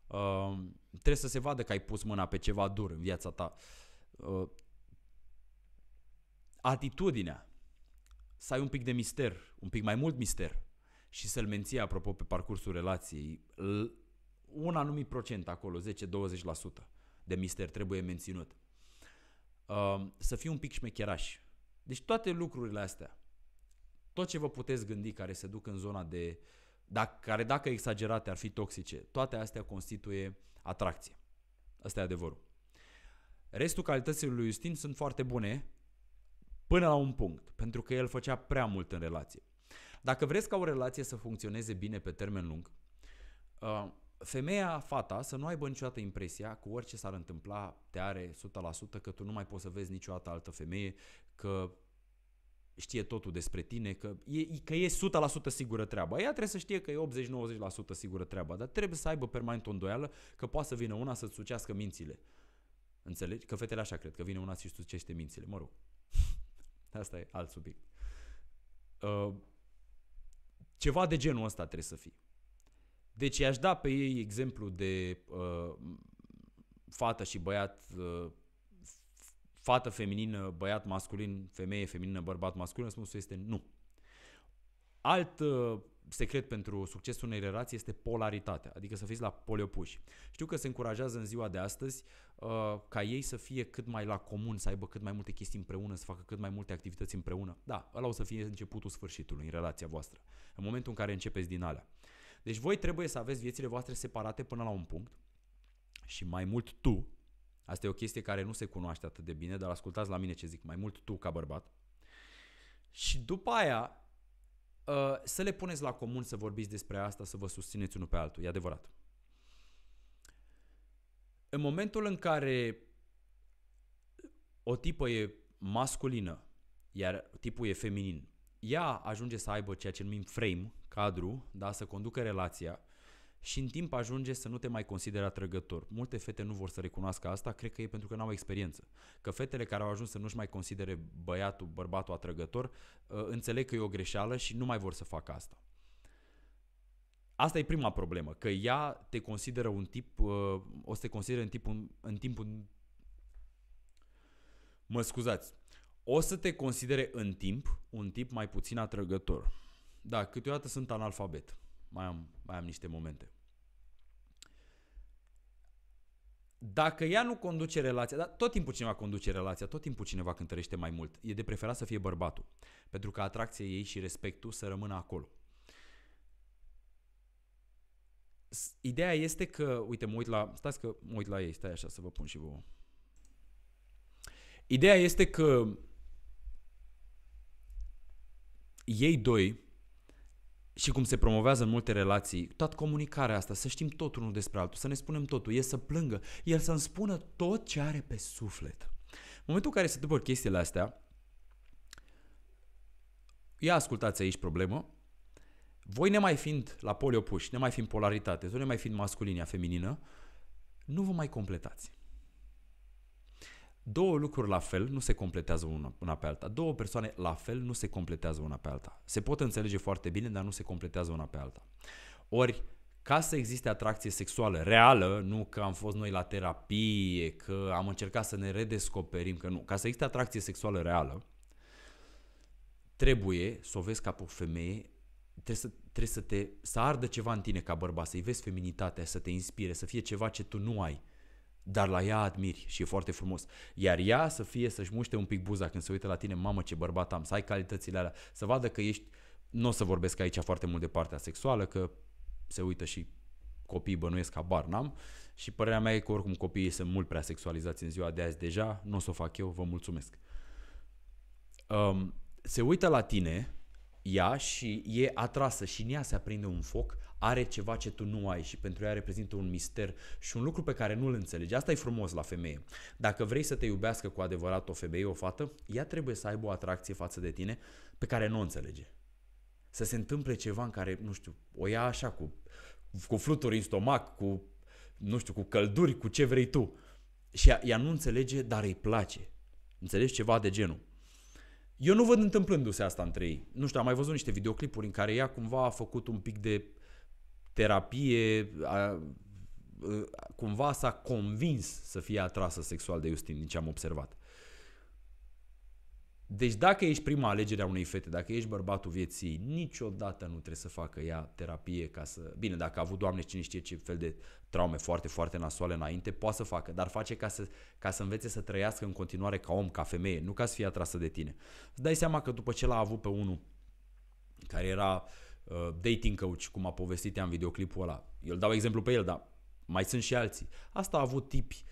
Uh, trebuie să se vadă că ai pus mâna pe ceva dur în viața ta. Uh, atitudinea. Să ai un pic de mister, un pic mai mult mister și să-l menții, apropo, pe parcursul relației. L- un anumit procent acolo, 10-20% de mister trebuie menținut. Um, să fii un pic șmecheraș. Deci toate lucrurile astea, tot ce vă puteți gândi care se duc în zona de, dacă, care dacă exagerate ar fi toxice, toate astea constituie atracție. Asta e adevărul. Restul calităților lui Justin sunt foarte bune până la un punct, pentru că el făcea prea mult în relație. Dacă vreți ca o relație să funcționeze bine pe termen lung, uh, femeia, fata, să nu aibă niciodată impresia cu orice s-ar întâmpla, te are 100% că tu nu mai poți să vezi niciodată altă femeie, că știe totul despre tine, că e, că e 100% sigură treaba. Ea trebuie să știe că e 80-90% sigură treaba, dar trebuie să aibă permanent o îndoială că poate să vină una să-ți sucească mințile. Înțelegi? Că fetele așa cred, că vine una și sucește mințile. Mă rog, asta e alt subiect. Uh, ceva de genul ăsta trebuie să fii. Deci i-aș da pe ei exemplu de uh, fată și băiat, uh, fată feminină, băiat masculin, femeie feminină, bărbat masculin, răspunsul este nu. Alt uh, secret pentru succesul unei relații este polaritatea, adică să fiți la poliopuși. Știu că se încurajează în ziua de astăzi uh, ca ei să fie cât mai la comun, să aibă cât mai multe chestii împreună, să facă cât mai multe activități împreună. Da, ăla o să fie începutul sfârșitului în relația voastră. În momentul în care începeți din alea. Deci voi trebuie să aveți viețile voastre separate până la un punct și mai mult tu, asta e o chestie care nu se cunoaște atât de bine, dar ascultați la mine ce zic, mai mult tu ca bărbat. Și după aia uh, să le puneți la comun să vorbiți despre asta, să vă susțineți unul pe altul, e adevărat. În momentul în care o tipă e masculină, iar tipul e feminin, ea ajunge să aibă ceea ce numim frame, cadru, da, să conducă relația și în timp ajunge să nu te mai consideri atrăgător. Multe fete nu vor să recunoască asta, cred că e pentru că n-au experiență. Că fetele care au ajuns să nu-și mai considere băiatul, bărbatul atrăgător, ă, înțeleg că e o greșeală și nu mai vor să facă asta. Asta e prima problemă, că ea te consideră un tip, ă, o să te consideră în, tipul, în timpul... Mă scuzați. O să te considere în timp un tip mai puțin atrăgător da, câteodată sunt analfabet. Mai am, mai am niște momente. Dacă ea nu conduce relația, dar tot timpul cineva conduce relația, tot timpul cineva cântărește mai mult, e de preferat să fie bărbatul, pentru că atracția ei și respectul să rămână acolo. Ideea este că, uite, mă uit la, stați că mă uit la ei, stai așa să vă pun și vouă. Ideea este că ei doi și cum se promovează în multe relații, toată comunicarea asta, să știm tot unul despre altul, să ne spunem totul, el să plângă, el să-mi spună tot ce are pe suflet. În momentul în care se întâmplă chestiile astea, ia ascultați aici problemă, voi ne mai fiind la poliopuși, ne mai fiind polaritate, voi ne mai fiind masculinia, feminină, nu vă mai completați. Două lucruri la fel nu se completează una, una pe alta. Două persoane la fel nu se completează una pe alta. Se pot înțelege foarte bine, dar nu se completează una pe alta. Ori, ca să existe atracție sexuală reală, nu că am fost noi la terapie, că am încercat să ne redescoperim, că nu. Ca să existe atracție sexuală reală, trebuie să o vezi ca pe o femeie, trebuie să, trebuie să te să ardă ceva în tine ca bărbat, să-i vezi feminitatea, să te inspire, să fie ceva ce tu nu ai dar la ea admiri și e foarte frumos. Iar ea să fie, să-și muște un pic buza când se uită la tine, mamă ce bărbat am, să ai calitățile alea, să vadă că ești, nu o să vorbesc aici foarte mult de partea sexuală, că se uită și copiii bănuiesc habar n-am și părerea mea e că oricum copiii sunt mult prea sexualizați în ziua de azi deja, nu o să o fac eu, vă mulțumesc. Um, se uită la tine ea și e atrasă și în ea se aprinde un foc, are ceva ce tu nu ai și pentru ea reprezintă un mister și un lucru pe care nu-l înțelegi. Asta e frumos la femeie. Dacă vrei să te iubească cu adevărat o femeie, o fată, ea trebuie să aibă o atracție față de tine pe care nu o înțelege. Să se întâmple ceva în care, nu știu, o ia așa cu, cu fluturi în stomac, cu, nu știu, cu călduri, cu ce vrei tu. Și ea, ea nu înțelege, dar îi place. Înțelegi ceva de genul. Eu nu văd întâmplându-se asta între ei. Nu știu, am mai văzut niște videoclipuri în care ea cumva a făcut un pic de terapie, a, a, cumva s-a convins să fie atrasă sexual de Justin, din ce am observat. Deci dacă ești prima alegere a unei fete, dacă ești bărbatul vieții, niciodată nu trebuie să facă ea terapie ca să... Bine, dacă a avut, Doamne, cine știe ce fel de traume foarte, foarte nasoale înainte, poate să facă, dar face ca să, ca să învețe să trăiască în continuare ca om, ca femeie, nu ca să fie atrasă de tine. Îți dai seama că după ce l-a avut pe unul care era uh, dating coach, cum a povestit ea în videoclipul ăla, eu îl dau exemplu pe el, dar mai sunt și alții. Asta a avut tipi uh,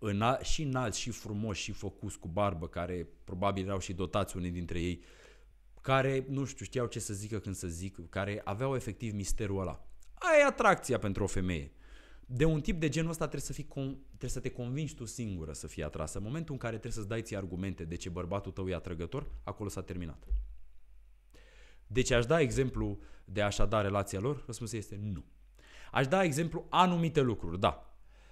în, și înalți și frumoși și făcuți cu barbă, care probabil erau și dotați unii dintre ei, care, nu știu, știau ce să zică când să zic, care aveau efectiv misterul ăla. Aia e atracția pentru o femeie. De un tip de genul ăsta trebuie să, fii trebuie să te convingi tu singură să fii atrasă. În momentul în care trebuie să-ți dai ție argumente de ce bărbatul tău e atrăgător, acolo s-a terminat. Deci aș da exemplu de a-și da relația lor? Răspunsul este nu. Aș da exemplu anumite lucruri, da.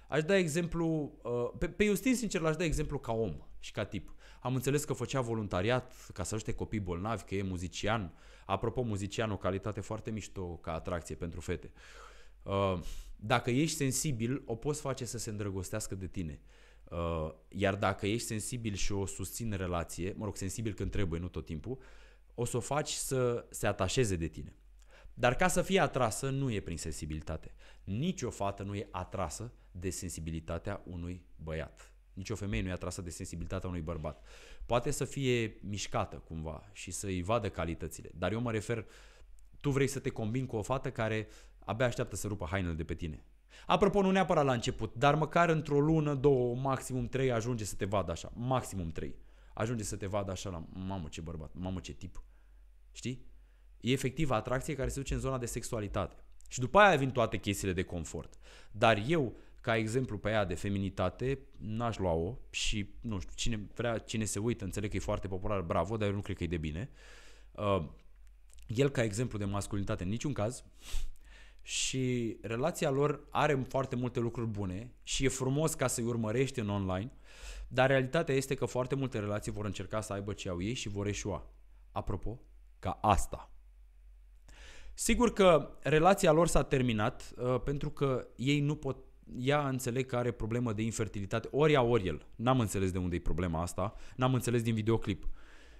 Aș da exemplu, uh, pe, pe Justin sincer l-aș da exemplu ca om și ca tip. Am înțeles că făcea voluntariat ca să ajute copii bolnavi, că e muzician. Apropo, muzician, o calitate foarte mișto ca atracție pentru fete. Uh, dacă ești sensibil, o poți face să se îndrăgostească de tine. Uh, iar dacă ești sensibil și o susțin relație, mă rog, sensibil când trebuie, nu tot timpul, o să o faci să se atașeze de tine. Dar ca să fie atrasă, nu e prin sensibilitate. Nici o fată nu e atrasă de sensibilitatea unui băiat. Nici o femeie nu e atrasă de sensibilitatea unui bărbat. Poate să fie mișcată cumva și să-i vadă calitățile. Dar eu mă refer, tu vrei să te combini cu o fată care abia așteaptă să rupă hainele de pe tine. Apropo, nu neapărat la început, dar măcar într-o lună, două, maximum trei ajunge să te vadă așa. Maximum trei. Ajunge să te vadă așa la, mamă ce bărbat, mamă ce tip. Știi? E efectiv atracție care se duce în zona de sexualitate. Și după aia vin toate chestiile de confort. Dar eu, ca exemplu pe aia de feminitate, n-aș lua-o și, nu știu, cine, vrea, cine se uită, înțeleg că e foarte popular, bravo, dar eu nu cred că e de bine. Uh, el, ca exemplu de masculinitate, în niciun caz. Și relația lor are foarte multe lucruri bune și e frumos ca să-i urmărești în online, dar realitatea este că foarte multe relații vor încerca să aibă ce au ei și vor eșua. Apropo, ca asta. Sigur că relația lor s-a terminat uh, pentru că ei nu pot ea înțeleg că are problemă de infertilitate, ori ea, ori el. N-am înțeles de unde e problema asta, n-am înțeles din videoclip.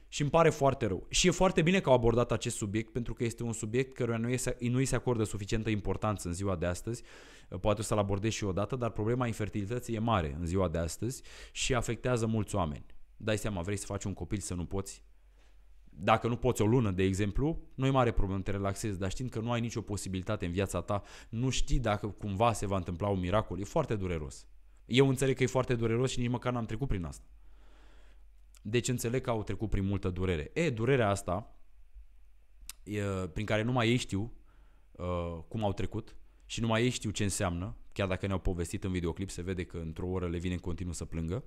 Și îmi pare foarte rău. Și e foarte bine că au abordat acest subiect, pentru că este un subiect căruia nu, nu îi se acordă suficientă importanță în ziua de astăzi. Uh, poate o să-l abordez și odată, dar problema infertilității e mare în ziua de astăzi și afectează mulți oameni. Dai seama, vrei să faci un copil să nu poți? dacă nu poți o lună, de exemplu, nu e mare problemă, te relaxezi, dar știind că nu ai nicio posibilitate în viața ta, nu știi dacă cumva se va întâmpla un miracol, e foarte dureros. Eu înțeleg că e foarte dureros și nici măcar n-am trecut prin asta. Deci înțeleg că au trecut prin multă durere. E, durerea asta, e, prin care numai ei știu e, cum au trecut și numai ei știu ce înseamnă, chiar dacă ne-au povestit în videoclip, se vede că într-o oră le vine în continuu să plângă,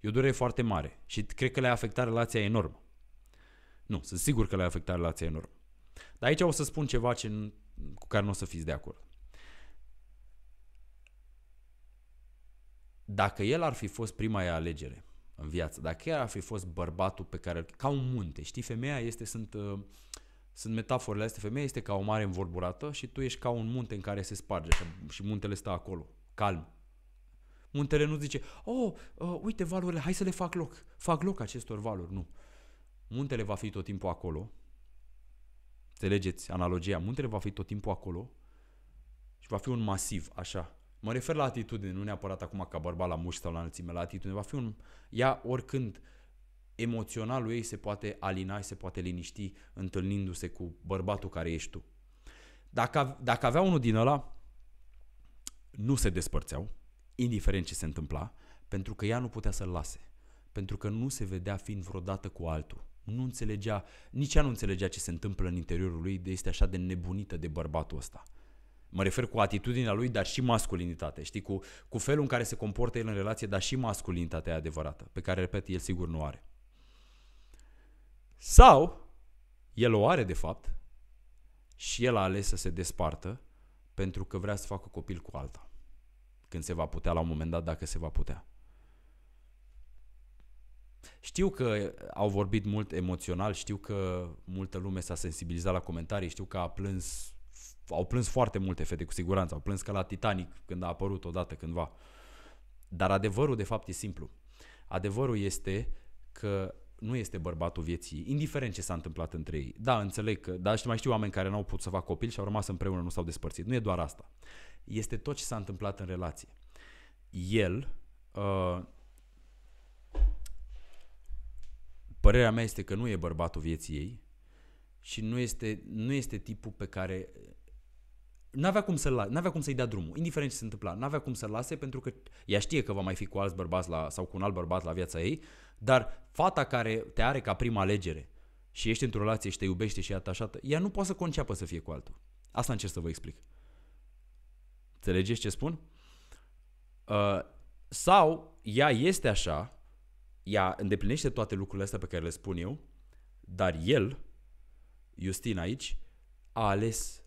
e o durere foarte mare și cred că le-a afectat relația enorm. Nu, sunt sigur că le-a afectat relația enorm. Dar aici o să spun ceva ce, cu care nu o să fiți de acord. Dacă el ar fi fost prima ei alegere în viață, dacă el ar fi fost bărbatul pe care, ca un munte, știi, femeia este, sunt, uh, sunt metaforele astea, femeia este ca o mare învorburată și tu ești ca un munte în care se sparge și muntele stă acolo, calm, Muntele nu zice, oh, uh, uite valurile, hai să le fac loc. Fac loc acestor valuri, nu. Muntele va fi tot timpul acolo. Înțelegeți analogia? Muntele va fi tot timpul acolo și va fi un masiv, așa. Mă refer la atitudine, nu neapărat acum ca bărbat la mușchi sau la înălțime, la atitudine. Va fi un... Ea oricând emoționalul ei se poate alina și se poate liniști întâlnindu-se cu bărbatul care ești tu. Dacă, dacă avea unul din ăla, nu se despărțeau, indiferent ce se întâmpla, pentru că ea nu putea să-l lase, pentru că nu se vedea fiind vreodată cu altul. Nu înțelegea, nici ea nu înțelegea ce se întâmplă în interiorul lui, de este așa de nebunită de bărbatul ăsta. Mă refer cu atitudinea lui, dar și masculinitate, știi, cu, cu felul în care se comportă el în relație, dar și masculinitatea adevărată, pe care, repet, el sigur nu are. Sau, el o are de fapt și el a ales să se despartă pentru că vrea să facă copil cu alta. Când se va putea la un moment dat, dacă se va putea. Știu că au vorbit mult emoțional, știu că multă lume s-a sensibilizat la comentarii, știu că a plâns, au plâns foarte multe fete cu siguranță, au plâns ca la Titanic când a apărut odată cândva. Dar adevărul de fapt e simplu. Adevărul este că nu este bărbatul vieții, indiferent ce s-a întâmplat între ei. Da, înțeleg că, dar mai știu oameni care n-au putut să facă copil și au rămas împreună, nu s-au despărțit. Nu e doar asta. Este tot ce s-a întâmplat în relație. El uh, Părerea mea este că nu e bărbatul vieții ei și nu este, nu este tipul pe care n-avea cum, să n-avea cum să-i dea drumul, indiferent ce se întâmpla, n-avea cum să-l lase pentru că ea știe că va mai fi cu alți bărbați la, sau cu un alt bărbat la viața ei, dar fata care te are ca prima alegere și ești într-o relație și te iubește și e atașată, ea nu poate să conceapă să fie cu altul. Asta încerc să vă explic. Înțelegeți ce spun? Uh, sau ea este așa ea îndeplinește toate lucrurile astea pe care le spun eu, dar el, Justin aici, a ales,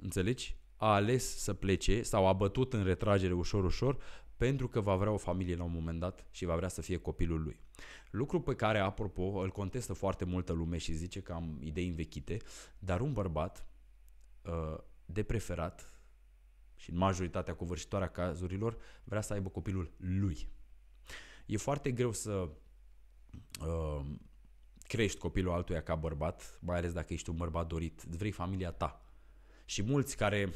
înțelegi? A ales să plece sau a bătut în retragere ușor, ușor, pentru că va vrea o familie la un moment dat și va vrea să fie copilul lui. Lucru pe care, apropo, îl contestă foarte multă lume și zice că am idei învechite, dar un bărbat, uh, de preferat, și în majoritatea covârșitoare a cazurilor, vrea să aibă copilul lui. E foarte greu să uh, crești copilul altuia ca bărbat, mai ales dacă ești un bărbat dorit, vrei familia ta. Și mulți care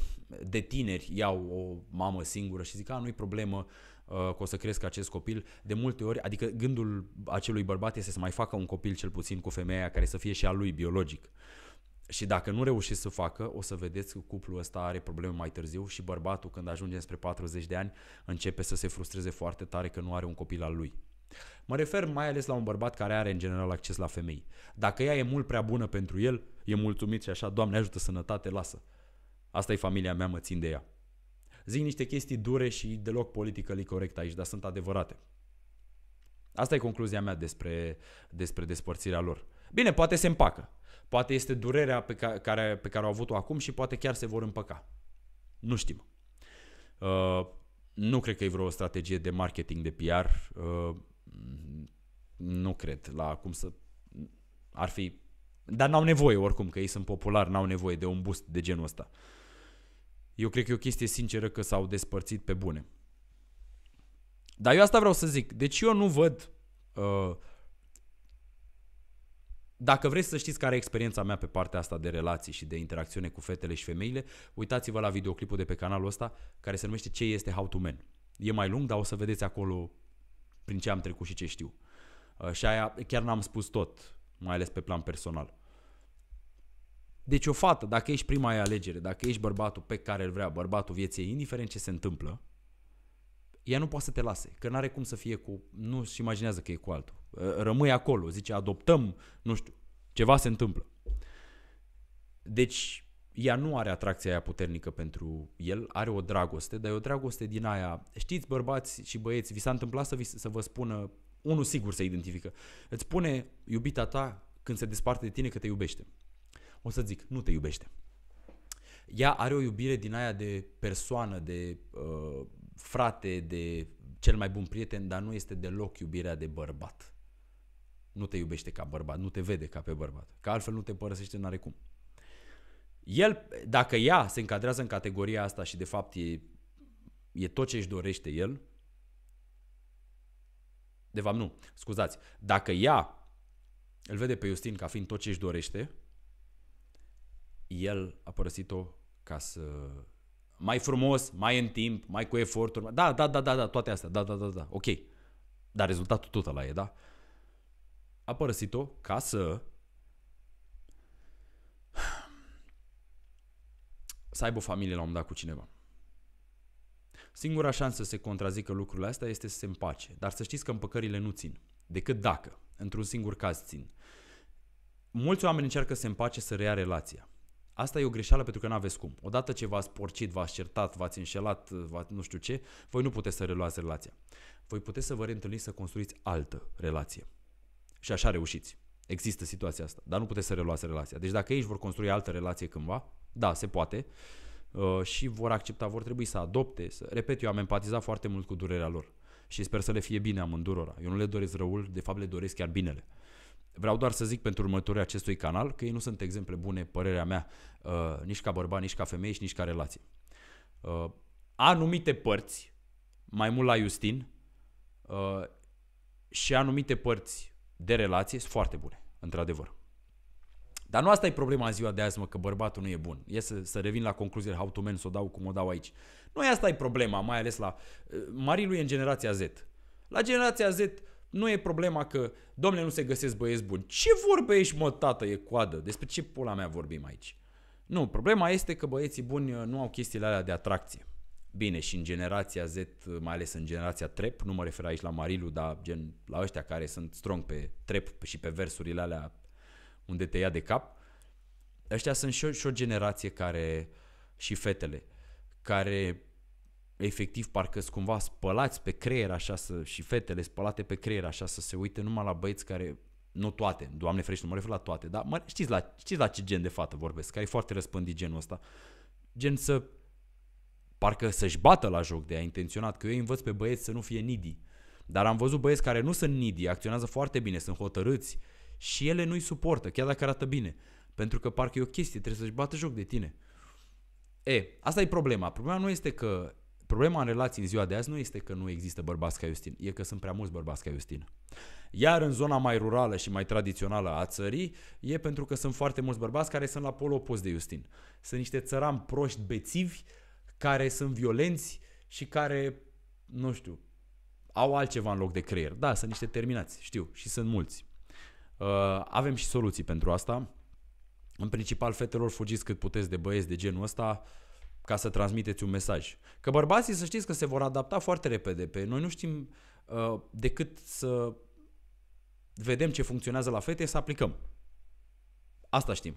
de tineri iau o mamă singură și zic, a, nu-i problemă uh, că o să cresc acest copil, de multe ori, adică gândul acelui bărbat este să mai facă un copil cel puțin cu femeia care să fie și a lui biologic. Uh, și dacă nu reușiți să facă, o să vedeți că cuplul ăsta are probleme mai târziu și bărbatul când ajunge spre 40 de ani începe să se frustreze foarte tare că nu are un copil al lui. Mă refer mai ales la un bărbat care are în general acces la femei. Dacă ea e mult prea bună pentru el, e mulțumit și așa, Doamne ajută sănătate, lasă. Asta e familia mea, mă țin de ea. Zic niște chestii dure și deloc politică corect aici, dar sunt adevărate. Asta e concluzia mea despre, despre despărțirea lor. Bine, poate se împacă. Poate este durerea pe care, care, pe care au avut-o acum și poate chiar se vor împăca. Nu știm. Uh, nu cred că e vreo strategie de marketing, de PR. Uh, nu cred la cum să... Ar fi... Dar n-au nevoie oricum, că ei sunt populari, n-au nevoie de un boost de genul ăsta. Eu cred că e o chestie sinceră că s-au despărțit pe bune. Dar eu asta vreau să zic. Deci eu nu văd uh, dacă vreți să știți care e experiența mea pe partea asta de relații și de interacțiune cu fetele și femeile, uitați-vă la videoclipul de pe canalul ăsta care se numește Ce este How to Men. E mai lung, dar o să vedeți acolo prin ce am trecut și ce știu. Uh, și aia chiar n-am spus tot, mai ales pe plan personal. Deci o fată, dacă ești prima ei alegere, dacă ești bărbatul pe care îl vrea, bărbatul vieții indiferent ce se întâmplă, ea nu poate să te lase, că n-are cum să fie cu... nu-și imaginează că e cu altul. Ă, rămâi acolo, zice adoptăm, nu știu, ceva se întâmplă. Deci ea nu are atracția aia puternică pentru el, are o dragoste, dar e o dragoste din aia. Știți, bărbați și băieți, vi s-a întâmplat să, vi, să vă spună, unul sigur se identifică, îți spune iubita ta când se desparte de tine că te iubește. O să zic, nu te iubește. Ea are o iubire din aia de persoană, de uh, frate, de cel mai bun prieten, dar nu este deloc iubirea de bărbat nu te iubește ca bărbat, nu te vede ca pe bărbat, că altfel nu te părăsește, n-are cum. El, dacă ea se încadrează în categoria asta și de fapt e, e tot ce își dorește el, de fapt nu, scuzați, dacă ea îl vede pe Justin ca fiind tot ce își dorește, el a părăsit-o ca să mai frumos, mai în timp, mai cu eforturi. Da, da, da, da, da, toate astea. Da, da, da, da. Ok. Dar rezultatul tot la e, da? a părăsit-o ca să să aibă o familie la un dat cu cineva. Singura șansă să se contrazică lucrurile astea este să se împace, dar să știți că împăcările nu țin, decât dacă, într-un singur caz țin. Mulți oameni încearcă să se împace să reia relația. Asta e o greșeală pentru că nu aveți cum. Odată ce v-ați porcit, v-ați certat, v-ați înșelat, v nu știu ce, voi nu puteți să reluați relația. Voi puteți să vă reîntâlniți să construiți altă relație. Și așa reușiți. Există situația asta, dar nu puteți să reluați relația. Deci dacă ei vor construi altă relație cândva, da, se poate, uh, și vor accepta, vor trebui să adopte, să... repet, eu am empatizat foarte mult cu durerea lor și sper să le fie bine amândurora. Eu nu le doresc răul, de fapt le doresc chiar binele. Vreau doar să zic pentru următorii acestui canal că ei nu sunt exemple bune, părerea mea, uh, nici ca bărbat, nici ca femeie și nici ca relație. Uh, anumite părți, mai mult la Justin, și anumite părți de relație sunt foarte bune, într-adevăr. Dar nu asta e problema în ziua de azi, mă, că bărbatul nu e bun. E să, să revin la concluzie, how to men, să o dau cum o dau aici. Nu e asta e problema, mai ales la... Eh, Marii lui e în generația Z. La generația Z nu e problema că, domnule, nu se găsesc băieți buni. Ce vorbe ești, mă, tată, e coadă? Despre ce pula mea vorbim aici? Nu, problema este că băieții buni eh, nu au chestiile alea de atracție. Bine, și în generația Z, mai ales în generația trap, nu mă refer aici la Marilu, dar gen la ăștia care sunt strong pe trap și pe versurile alea unde te ia de cap, ăștia sunt și o, și o generație care, și fetele, care efectiv parcă sunt cumva spălați pe creier așa să, și fetele spălate pe creier așa să se uite numai la băieți care nu toate, doamne ferește, nu mă refer la toate, dar mă, știți, la, știți la ce gen de fată vorbesc, care e foarte răspândit genul ăsta. Gen să parcă să-și bată la joc de a intenționat, că eu învăț pe băieți să nu fie nidi. Dar am văzut băieți care nu sunt nidi, acționează foarte bine, sunt hotărâți și ele nu-i suportă, chiar dacă arată bine. Pentru că parcă e o chestie, trebuie să-și bată joc de tine. E, asta e problema. Problema nu este că Problema în relații în ziua de azi nu este că nu există bărbați ca Iustin, e că sunt prea mulți bărbați ca Iustin. Iar în zona mai rurală și mai tradițională a țării, e pentru că sunt foarte mulți bărbați care sunt la polul opus de Iustin. Sunt niște țărani proști bețivi care sunt violenți și care, nu știu, au altceva în loc de creier. Da, sunt niște terminați, știu, și sunt mulți. Uh, avem și soluții pentru asta. În principal, fetelor, fugiți cât puteți de băieți de genul ăsta ca să transmiteți un mesaj. Că bărbații, să știți că se vor adapta foarte repede. Pe noi nu știm uh, decât să vedem ce funcționează la fete, să aplicăm. Asta știm.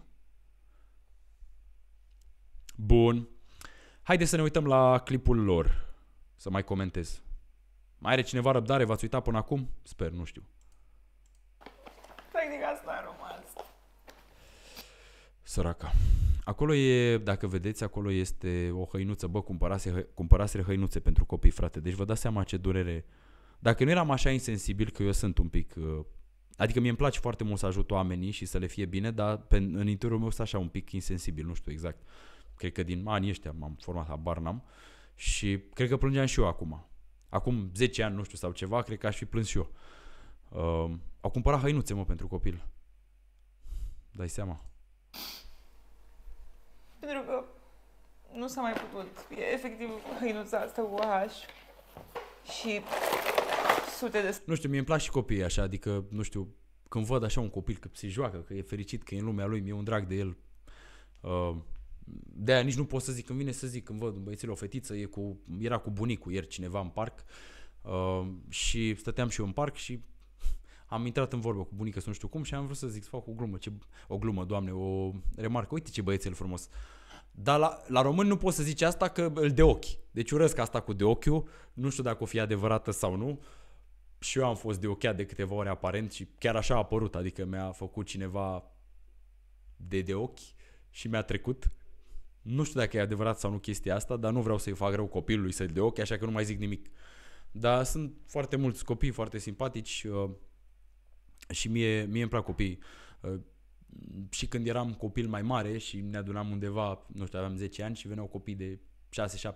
Bun. Haideți să ne uităm la clipul lor. Să mai comentez. Mai are cineva răbdare? V-ați uitat până acum? Sper, nu știu. Tehnica asta a rămas. Săraca. Acolo e, dacă vedeți, acolo este o hăinuță. Bă, cumpărase, cumpărase hăinuțe pentru copii, frate. Deci vă dați seama ce durere. Dacă nu eram așa insensibil, că eu sunt un pic... Uh, adică mie îmi place foarte mult să ajut oamenii și să le fie bine, dar pe, în interiorul meu sunt așa un pic insensibil, nu știu exact. Uh, cred că din anii ăștia m-am format, la barnam și cred că plângeam și eu acum. Acum 10 ani, nu știu, sau ceva, cred că aș fi plâns și eu. Uh, au cumpărat hainuțe, mă, pentru copil. Dai seama. Pentru că nu s-a mai putut. E efectiv hainuța asta cu AH și sute de... Nu știu, mie îmi plac și copiii așa, adică, nu știu, când văd așa un copil că se joacă, că e fericit, că e în lumea lui, mi-e un drag de el. Uh, de aia nici nu pot să zic, când vine să zic, când văd un băiețel, o fetiță, e cu, era cu bunicul ieri cineva în parc uh, și stăteam și eu în parc și am intrat în vorbă cu bunica să nu știu cum și am vrut să zic, să fac o glumă, ce, o glumă, doamne, o remarcă, uite ce băiețel frumos. Dar la, la român nu poți să zici asta că îl de ochi. Deci urăsc asta cu de ochiul, nu știu dacă o fi adevărată sau nu. Și eu am fost de ochiat de câteva ori aparent și chiar așa a apărut, adică mi-a făcut cineva de de ochi și mi-a trecut nu știu dacă e adevărat sau nu chestia asta, dar nu vreau să-i fac rău copilului să-l de ochi, așa că nu mai zic nimic. Dar sunt foarte mulți copii foarte simpatici uh, și mie, mie îmi plac copii. Uh, și când eram copil mai mare și ne adunam undeva, nu știu, aveam 10 ani și veneau copii de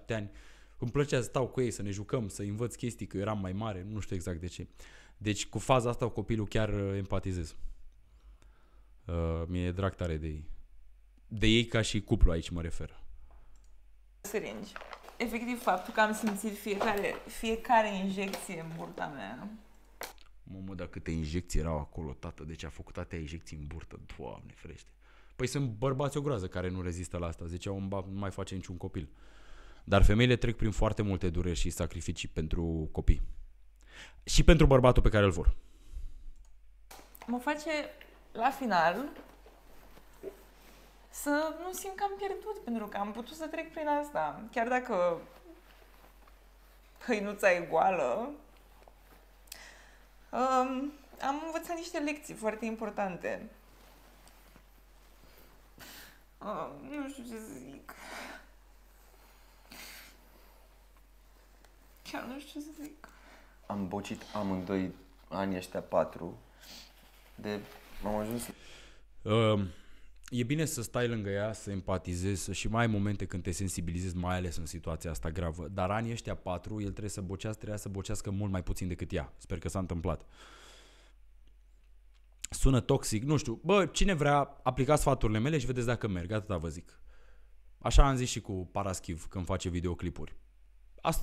6-7 ani, îmi plăcea să stau cu ei, să ne jucăm, să învăț chestii, că eram mai mare, nu știu exact de ce. Deci cu faza asta copilul chiar uh, empatizez. Uh, mi-e drag tare de ei de ei ca și cuplu aici mă refer. Săringi. Efectiv, faptul că am simțit fiecare, fiecare injecție în burta mea. Mamă, dacă câte injecții erau acolo, tată, deci a făcut atâtea injecții în burtă, doamne frește. Păi sunt bărbați o groază care nu rezistă la asta, ziceau, nu mai face niciun copil. Dar femeile trec prin foarte multe dureri și sacrificii pentru copii. Și pentru bărbatul pe care îl vor. Mă face, la final, să nu simt că am pierdut, pentru că am putut să trec prin asta. Chiar dacă hăinuța e goală, um, am învățat niște lecții foarte importante. Um, nu știu ce să zic. Chiar nu știu ce să zic. Am bocit amândoi anii ăștia patru de am ajuns... Um, e bine să stai lângă ea, să empatizezi și mai ai momente când te sensibilizezi, mai ales în situația asta gravă. Dar anii ăștia patru, el trebuie să bocească, trebuie să bocească mult mai puțin decât ea. Sper că s-a întâmplat. Sună toxic, nu știu. Bă, cine vrea, aplicați sfaturile mele și vedeți dacă merg, atâta vă zic. Așa am zis și cu Paraschiv când face videoclipuri.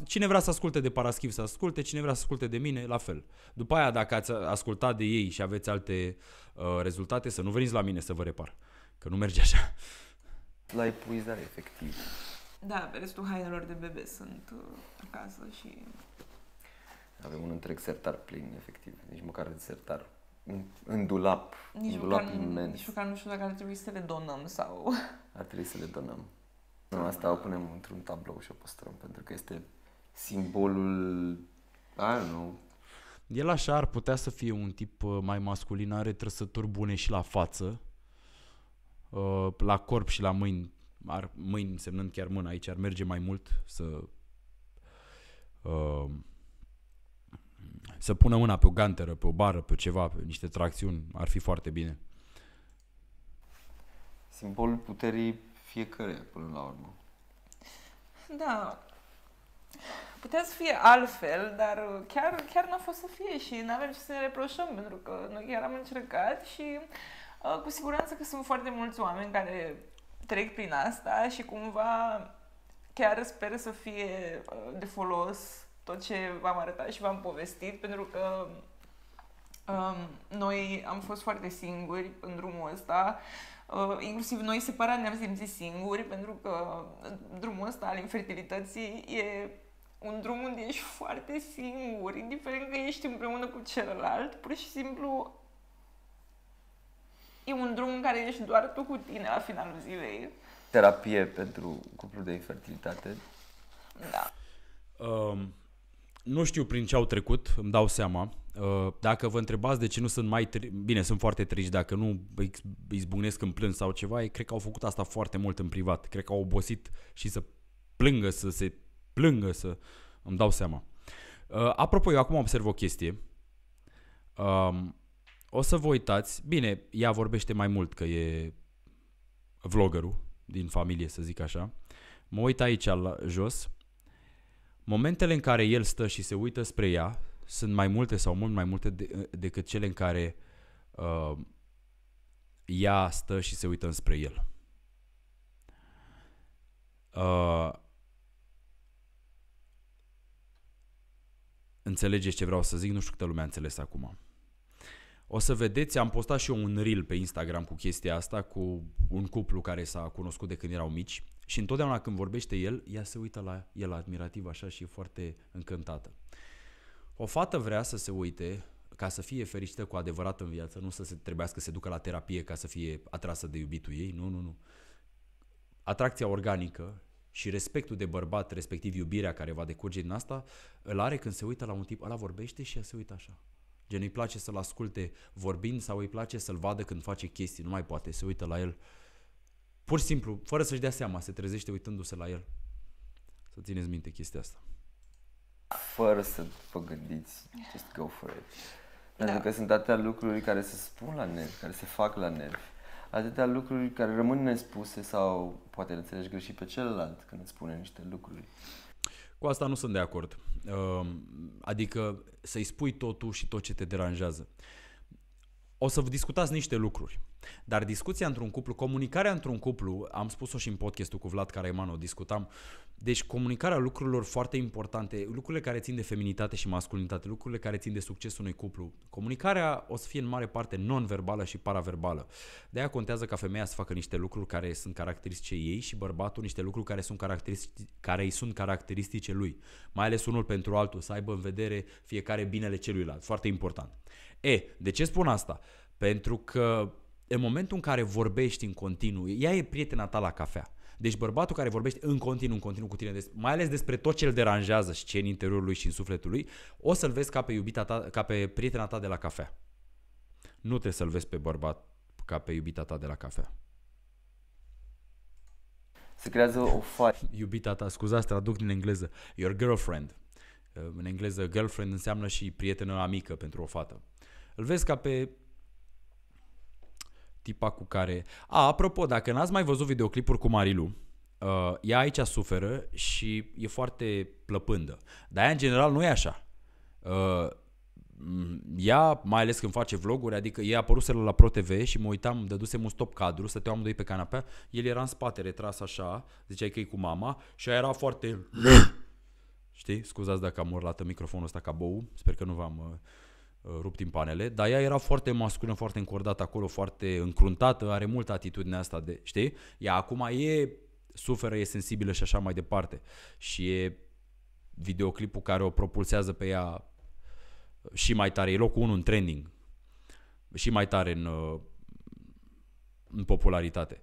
Cine vrea să asculte de Paraschiv să asculte, cine vrea să asculte de mine, la fel. După aia, dacă ați ascultat de ei și aveți alte uh, rezultate, să nu veniți la mine să vă repar. Uh, că nu merge așa. La epuizare, efectiv. Da, restul hainelor de bebe sunt acasă uh, și... Avem un întreg sertar plin, efectiv. Nici măcar de sertar. În, dulap. Nici în dulap măcar, imens. Nici măcar nu știu dacă ar trebui să le donăm sau... Ar trebui să le donăm. Nu, asta o punem într-un tablou și o păstrăm, pentru că este simbolul... I nu. El așa ar putea să fie un tip uh, mai masculin, are trăsături bune și la față, uh, la corp și la mâini, ar, mâini însemnând chiar mâna aici, ar merge mai mult să uh, să pună mâna pe o ganteră, pe o bară, pe ceva, pe niște tracțiuni, ar fi foarte bine. Simbol puterii fiecare, până la urmă. Da, putea să fie altfel, dar chiar, chiar n-a fost să fie și nu avem ce să ne reproșăm, pentru că noi chiar am încercat și Uh, cu siguranță că sunt foarte mulți oameni care trec prin asta și cumva chiar sper să fie uh, de folos tot ce v-am arătat și v-am povestit, pentru că um, noi am fost foarte singuri în drumul ăsta. Uh, inclusiv noi separat ne-am simțit singuri, pentru că drumul ăsta al infertilității e un drum unde ești foarte singur, indiferent că ești împreună cu celălalt, pur și simplu e un drum în care ești doar tu cu tine la finalul zilei. Terapie pentru cuplul de infertilitate. Da. Uh, nu știu prin ce au trecut, îmi dau seama. Uh, dacă vă întrebați de ce nu sunt mai tri- bine, sunt foarte triști, dacă nu izbucnesc în plâns sau ceva, e, cred că au făcut asta foarte mult în privat. Cred că au obosit și să plângă, să se plângă, să îmi dau seama. Uh, apropo, eu acum observ o chestie. Uh, o să vă uitați, bine, ea vorbește mai mult că e vloggerul din familie, să zic așa. Mă uit aici la jos. Momentele în care el stă și se uită spre ea sunt mai multe sau mult mai multe de, decât cele în care uh, ea stă și se uită spre el. Uh, înțelegeți ce vreau să zic? Nu știu câtă lumea a înțeles acum. O să vedeți, am postat și eu un reel pe Instagram cu chestia asta, cu un cuplu care s-a cunoscut de când erau mici și întotdeauna când vorbește el, ea se uită la el admirativ așa și e foarte încântată. O fată vrea să se uite ca să fie fericită cu adevărat în viață, nu să se trebuiască să se ducă la terapie ca să fie atrasă de iubitul ei, nu, nu, nu. Atracția organică și respectul de bărbat, respectiv iubirea care va decurge din asta, îl are când se uită la un tip, ăla vorbește și ea se uită așa. Gen îi place să-l asculte vorbind sau îi place să-l vadă când face chestii, nu mai poate, se uită la el. Pur și simplu, fără să-și dea seama, se trezește uitându-se la el. Să țineți minte chestia asta. Fără să vă gândiți, just go for it. Pentru da. că sunt atâtea lucruri care se spun la nervi, care se fac la nervi. Atâtea lucruri care rămân nespuse sau poate le înțelegi greșit pe celălalt când îți spune niște lucruri. Cu asta nu sunt de acord. Um, adică să-i spui totul și tot ce te deranjează. O să vă discutați niște lucruri. Dar discuția într-un cuplu, comunicarea într-un cuplu, am spus-o și în podcastul cu Vlad Caraimanu, discutam, deci comunicarea lucrurilor foarte importante, lucrurile care țin de feminitate și masculinitate, lucrurile care țin de succesul unui cuplu, comunicarea o să fie în mare parte non-verbală și paraverbală. De aia contează ca femeia să facă niște lucruri care sunt caracteristice ei și bărbatul niște lucruri care, sunt caracteristice, care îi sunt caracteristice lui. Mai ales unul pentru altul, să aibă în vedere fiecare binele celuilalt. Foarte important. E, de ce spun asta? Pentru că în momentul în care vorbești în continuu, ea e prietena ta la cafea. Deci bărbatul care vorbește în continuu, în continuu cu tine, mai ales despre tot ce îl deranjează și ce în interiorul lui și în sufletul lui, o să-l vezi ca pe iubita ta, ca pe prietena ta de la cafea. Nu trebuie să-l vezi pe bărbat ca pe iubita ta de la cafea. Se creează o fată. Iubita ta, scuzați, traduc din engleză. Your girlfriend. În engleză, girlfriend înseamnă și prietenă amică pentru o fată. Îl vezi ca pe tipa cu care... A, apropo, dacă n-ați mai văzut videoclipuri cu Marilu, uh, ea aici suferă și e foarte plăpândă. Dar ea, în general, nu e așa. Uh, ea, mai ales când face vloguri, adică ea apăruse la Pro TV și mă uitam, dădusem un stop cadru, stăteam amândoi pe canapea, el era în spate, retras așa, ziceai că e cu mama și ea era foarte... Știi? Scuzați dacă am urlat microfonul ăsta ca bou, sper că nu v-am... Uh, Uh, rupt panele, dar ea era foarte masculină, foarte încordată acolo, foarte încruntată, are multă atitudine asta de, știi? Ea acum e, suferă, e sensibilă și așa mai departe. Și e videoclipul care o propulsează pe ea și mai tare. E locul 1 în trending. Și mai tare în, uh, în popularitate.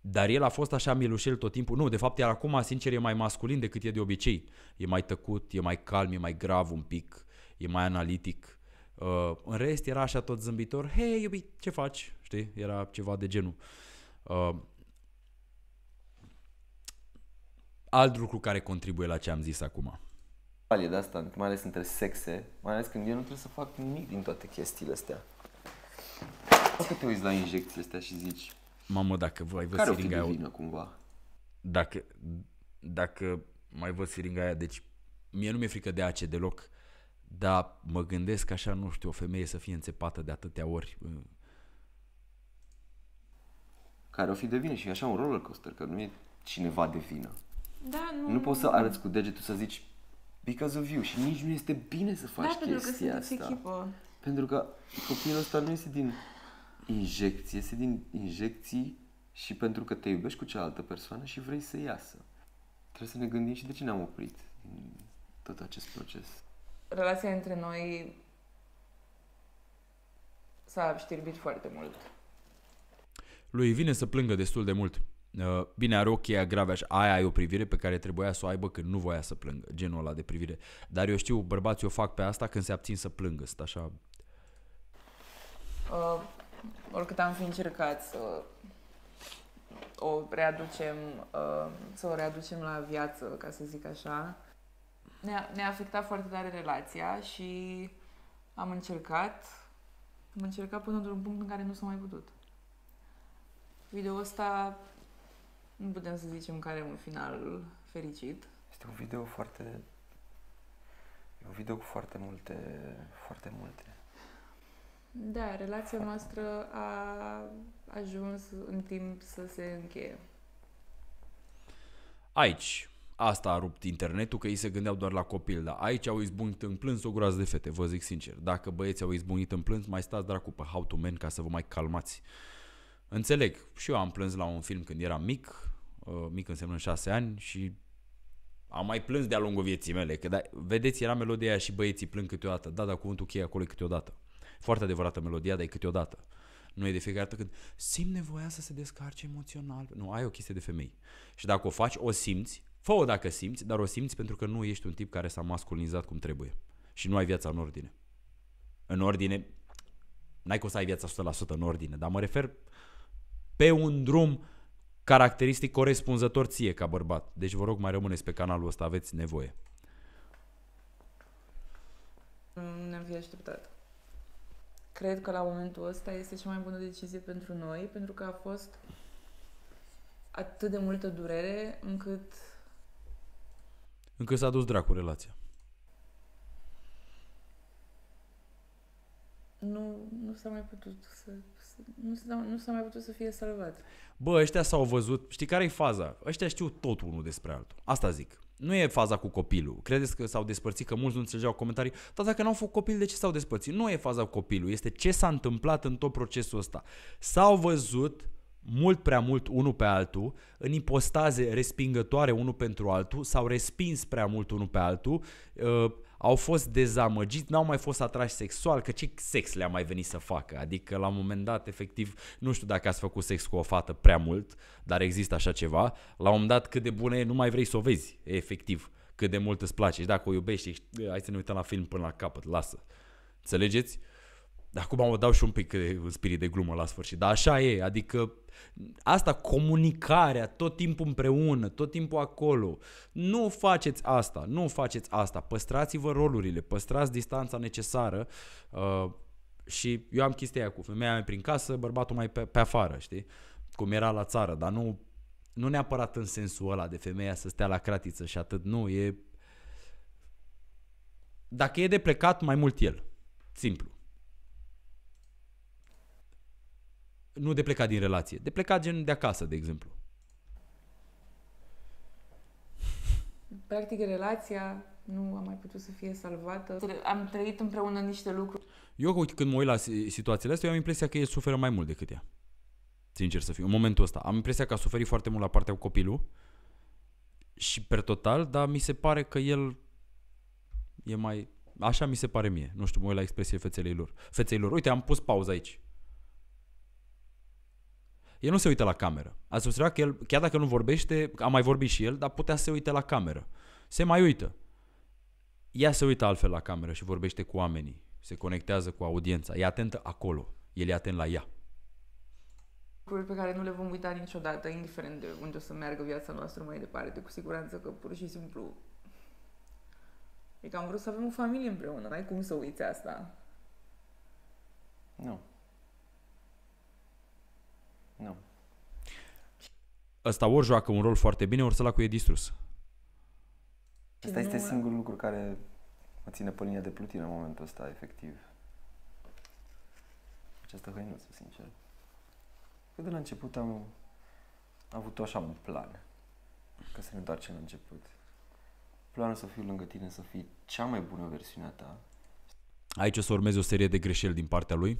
Dar el a fost așa milușel tot timpul. Nu, de fapt, el acum, sincer, e mai masculin decât e de obicei. E mai tăcut, e mai calm, e mai grav un pic e mai analitic. Uh, în rest era așa tot zâmbitor, hei iubit, ce faci? Știi? Era ceva de genul. Uh, alt lucru care contribuie la ce am zis acum. Alie de asta, mai ales între sexe, mai ales când eu nu trebuie să fac nimic din toate chestiile astea. Dacă te uiți la injecțiile astea și zici... Mamă, dacă vai vă care siringa aia... Care cumva? Dacă, dacă mai văd siringa aia, deci mie nu mi-e frică de ace deloc. Dar mă gândesc așa, nu știu, o femeie să fie înțepată de atâtea ori. Uh. Care o fi de vină și e așa un roller coaster, că nu e cineva de vină. Da, nu... Nu poți să arăți cu degetul să zici because of you și nici nu este bine să faci da, chestia pentru că asta. Echipă. Pentru că copilul ăsta nu este din injecție, este din injecții și pentru că te iubești cu cealaltă persoană și vrei să iasă. Trebuie să ne gândim și de ce ne-am oprit din tot acest proces relația între noi s-a știrbit foarte mult. Lui vine să plângă destul de mult. Uh, bine, are ochii grave așa. Aia e o privire pe care trebuia să o aibă când nu voia să plângă. Genul ăla de privire. Dar eu știu, bărbații o fac pe asta când se abțin să plângă. Sunt așa... Uh, oricât am fi încercat să uh, o readucem, uh, să o readucem la viață, ca să zic așa, ne-a, ne-a afectat foarte tare relația și am încercat, am încercat până într-un punct în care nu s-a mai putut. Video ăsta nu putem să zicem că are un final fericit. Este un video foarte... E un video cu foarte multe, foarte multe. Da, relația noastră a ajuns în timp să se încheie. Aici, asta a rupt internetul, că ei se gândeau doar la copil, dar aici au izbunit în plâns o groază de fete, vă zic sincer. Dacă băieții au izbunit în plâns, mai stați dracu pe How to Man ca să vă mai calmați. Înțeleg, și eu am plâns la un film când eram mic, uh, mic înseamnă șase ani și am mai plâns de-a lungul vieții mele, că da, vedeți, era melodia aia și băieții plâng câteodată, da, dar cuvântul cheie acolo e câteodată. Foarte adevărată melodia, dar e câteodată. Nu e de fiecare dată când simt nevoia să se descarce emoțional. Nu, ai o chestie de femei. Și dacă o faci, o simți, Fă-o dacă simți, dar o simți pentru că nu ești un tip care s-a masculinizat cum trebuie. Și nu ai viața în ordine. În ordine, n-ai cum să ai viața 100% în ordine, dar mă refer pe un drum caracteristic corespunzător ție ca bărbat. Deci vă rog mai rămâneți pe canalul ăsta, aveți nevoie. Nu mm, ne-am fi așteptat. Cred că la momentul ăsta este cea mai bună decizie pentru noi, pentru că a fost atât de multă durere încât încă s-a dus dracu relația. Nu, nu s-a mai putut să, nu s-a, nu s-a mai putut să fie salvat. Bă, ăștia s-au văzut, știi care e faza? Ăștia știu tot unul despre altul. Asta zic. Nu e faza cu copilul. Credeți că s-au despărțit, că mulți nu înțelegeau comentarii. Dar dacă n-au făcut copil, de ce s-au despărțit? Nu e faza cu copilul, este ce s-a întâmplat în tot procesul ăsta. S-au văzut, mult prea mult unul pe altul, în ipostaze respingătoare unul pentru altul, s-au respins prea mult unul pe altul, uh, au fost dezamăgiți, n-au mai fost atrași sexual, că ce sex le-a mai venit să facă? Adică la un moment dat, efectiv, nu știu dacă ați făcut sex cu o fată prea mult, dar există așa ceva, la un moment dat cât de bună e, nu mai vrei să o vezi, efectiv, cât de mult îți place. Și dacă o iubești, ești, hai să ne uităm la film până la capăt, lasă. Înțelegeți? Acum o dau și un pic în spirit de glumă la sfârșit, dar așa e, adică Asta, comunicarea, tot timpul împreună, tot timpul acolo. Nu faceți asta, nu faceți asta. Păstrați-vă rolurile, păstrați distanța necesară uh, și eu am chestia cu femeia mea prin casă, bărbatul mai pe, pe afară, știi? Cum era la țară, dar nu, nu neapărat în sensul ăla de femeia să stea la cratiță și atât, nu, e... Dacă e de plecat, mai mult el. Simplu. nu de plecat din relație, de plecat gen de acasă, de exemplu. Practic, relația nu a mai putut să fie salvată. Am trăit împreună niște lucruri. Eu când mă uit la situațiile astea, eu am impresia că el suferă mai mult decât ea. Sincer să fiu. În momentul ăsta. Am impresia că a suferit foarte mult la partea cu copilul și per total, dar mi se pare că el e mai... Așa mi se pare mie. Nu știu, mă uit la expresie fețelei lor. Fețelei lor. Uite, am pus pauză aici. El nu se uită la cameră. Ați observat că el, chiar dacă nu vorbește, a mai vorbit și el, dar putea să se uite la cameră. Se mai uită. Ea se uită altfel la cameră și vorbește cu oamenii. Se conectează cu audiența. E atentă acolo. El e atent la ea. Lucruri pe care nu le vom uita niciodată, indiferent de unde o să meargă viața noastră mai departe. Cu siguranță că pur și simplu... E că am vrut să avem o familie împreună. N-ai cum să uiți asta. Nu. Nu. Ăsta ori joacă un rol foarte bine, ori cu e distrus. Asta este singurul lucru care mă ține pe linia de plutină în momentul ăsta, efectiv. Această hăinuță, sincer. Că de la început am avut așa un plan. Ca să ne întoarcem la început. Planul să fiu lângă tine, să fii cea mai bună versiune a ta. Aici o să urmeze o serie de greșeli din partea lui.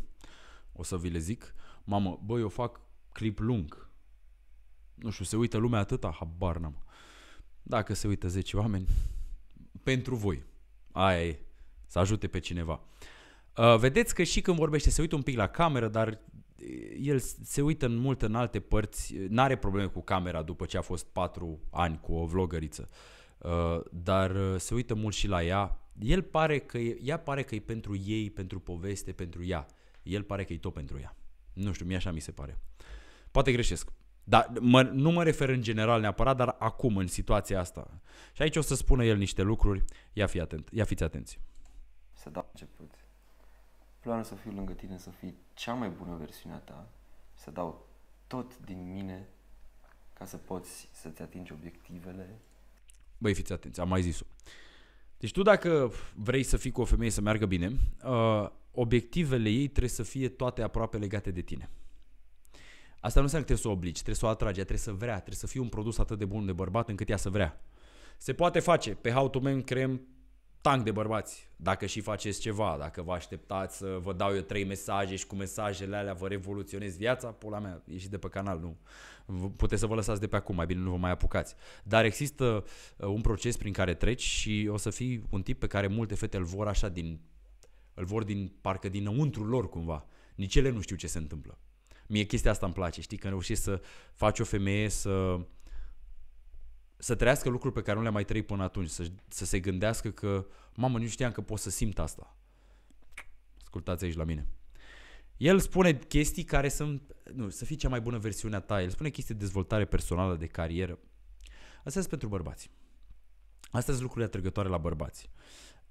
O să vi le zic. Mamă, băi, eu fac clip lung. Nu știu, se uită lumea atâta? Habar n-am. Dacă se uită 10 oameni, pentru voi. Aia e. Să ajute pe cineva. Uh, vedeți că și când vorbește se uită un pic la cameră, dar uh, el se uită în mult în alte părți, uh, n-are probleme cu camera după ce a fost 4 ani cu o vlogăriță, dar se uită mult și la ea. El pare că ea pare că e pentru ei, pentru poveste, pentru ea. El pare că e tot pentru ea. Nu știu, mie așa mi se pare. Poate greșesc. Dar mă, nu mă refer în general neapărat, dar acum, în situația asta. Și aici o să spună el niște lucruri. Ia, fi atent, ia fiți atenți. Să dau început. Planul să fiu lângă tine, să fii cea mai bună versiune a ta, să dau tot din mine ca să poți să-ți atingi obiectivele. Băi, fiți atenți, am mai zis-o. Deci tu dacă vrei să fii cu o femeie să meargă bine, uh, obiectivele ei trebuie să fie toate aproape legate de tine. Asta nu înseamnă că trebuie să o obligi, trebuie să o atragi, trebuie să vrea, trebuie să fie un produs atât de bun de bărbat încât ea să vrea. Se poate face, pe How to Men creăm tank de bărbați. Dacă și faceți ceva, dacă vă așteptați să vă dau eu trei mesaje și cu mesajele alea vă revoluționez viața, pula mea, ieșiți de pe canal, nu. Puteți să vă lăsați de pe acum, mai bine nu vă mai apucați. Dar există uh, un proces prin care treci și o să fii un tip pe care multe fete îl vor așa din, îl vor din, parcă dinăuntru lor cumva. Nici ele nu știu ce se întâmplă. Mie chestia asta îmi place, știi, când reușești să faci o femeie să să trăiască lucruri pe care nu le-a mai trăit până atunci, să, să se gândească că, mamă, nu știam că pot să simt asta. Ascultați aici la mine. El spune chestii care sunt, nu, să fii cea mai bună versiune a ta, el spune chestii de dezvoltare personală, de carieră. Asta sunt pentru bărbați. Asta sunt lucrurile atrăgătoare la bărbați.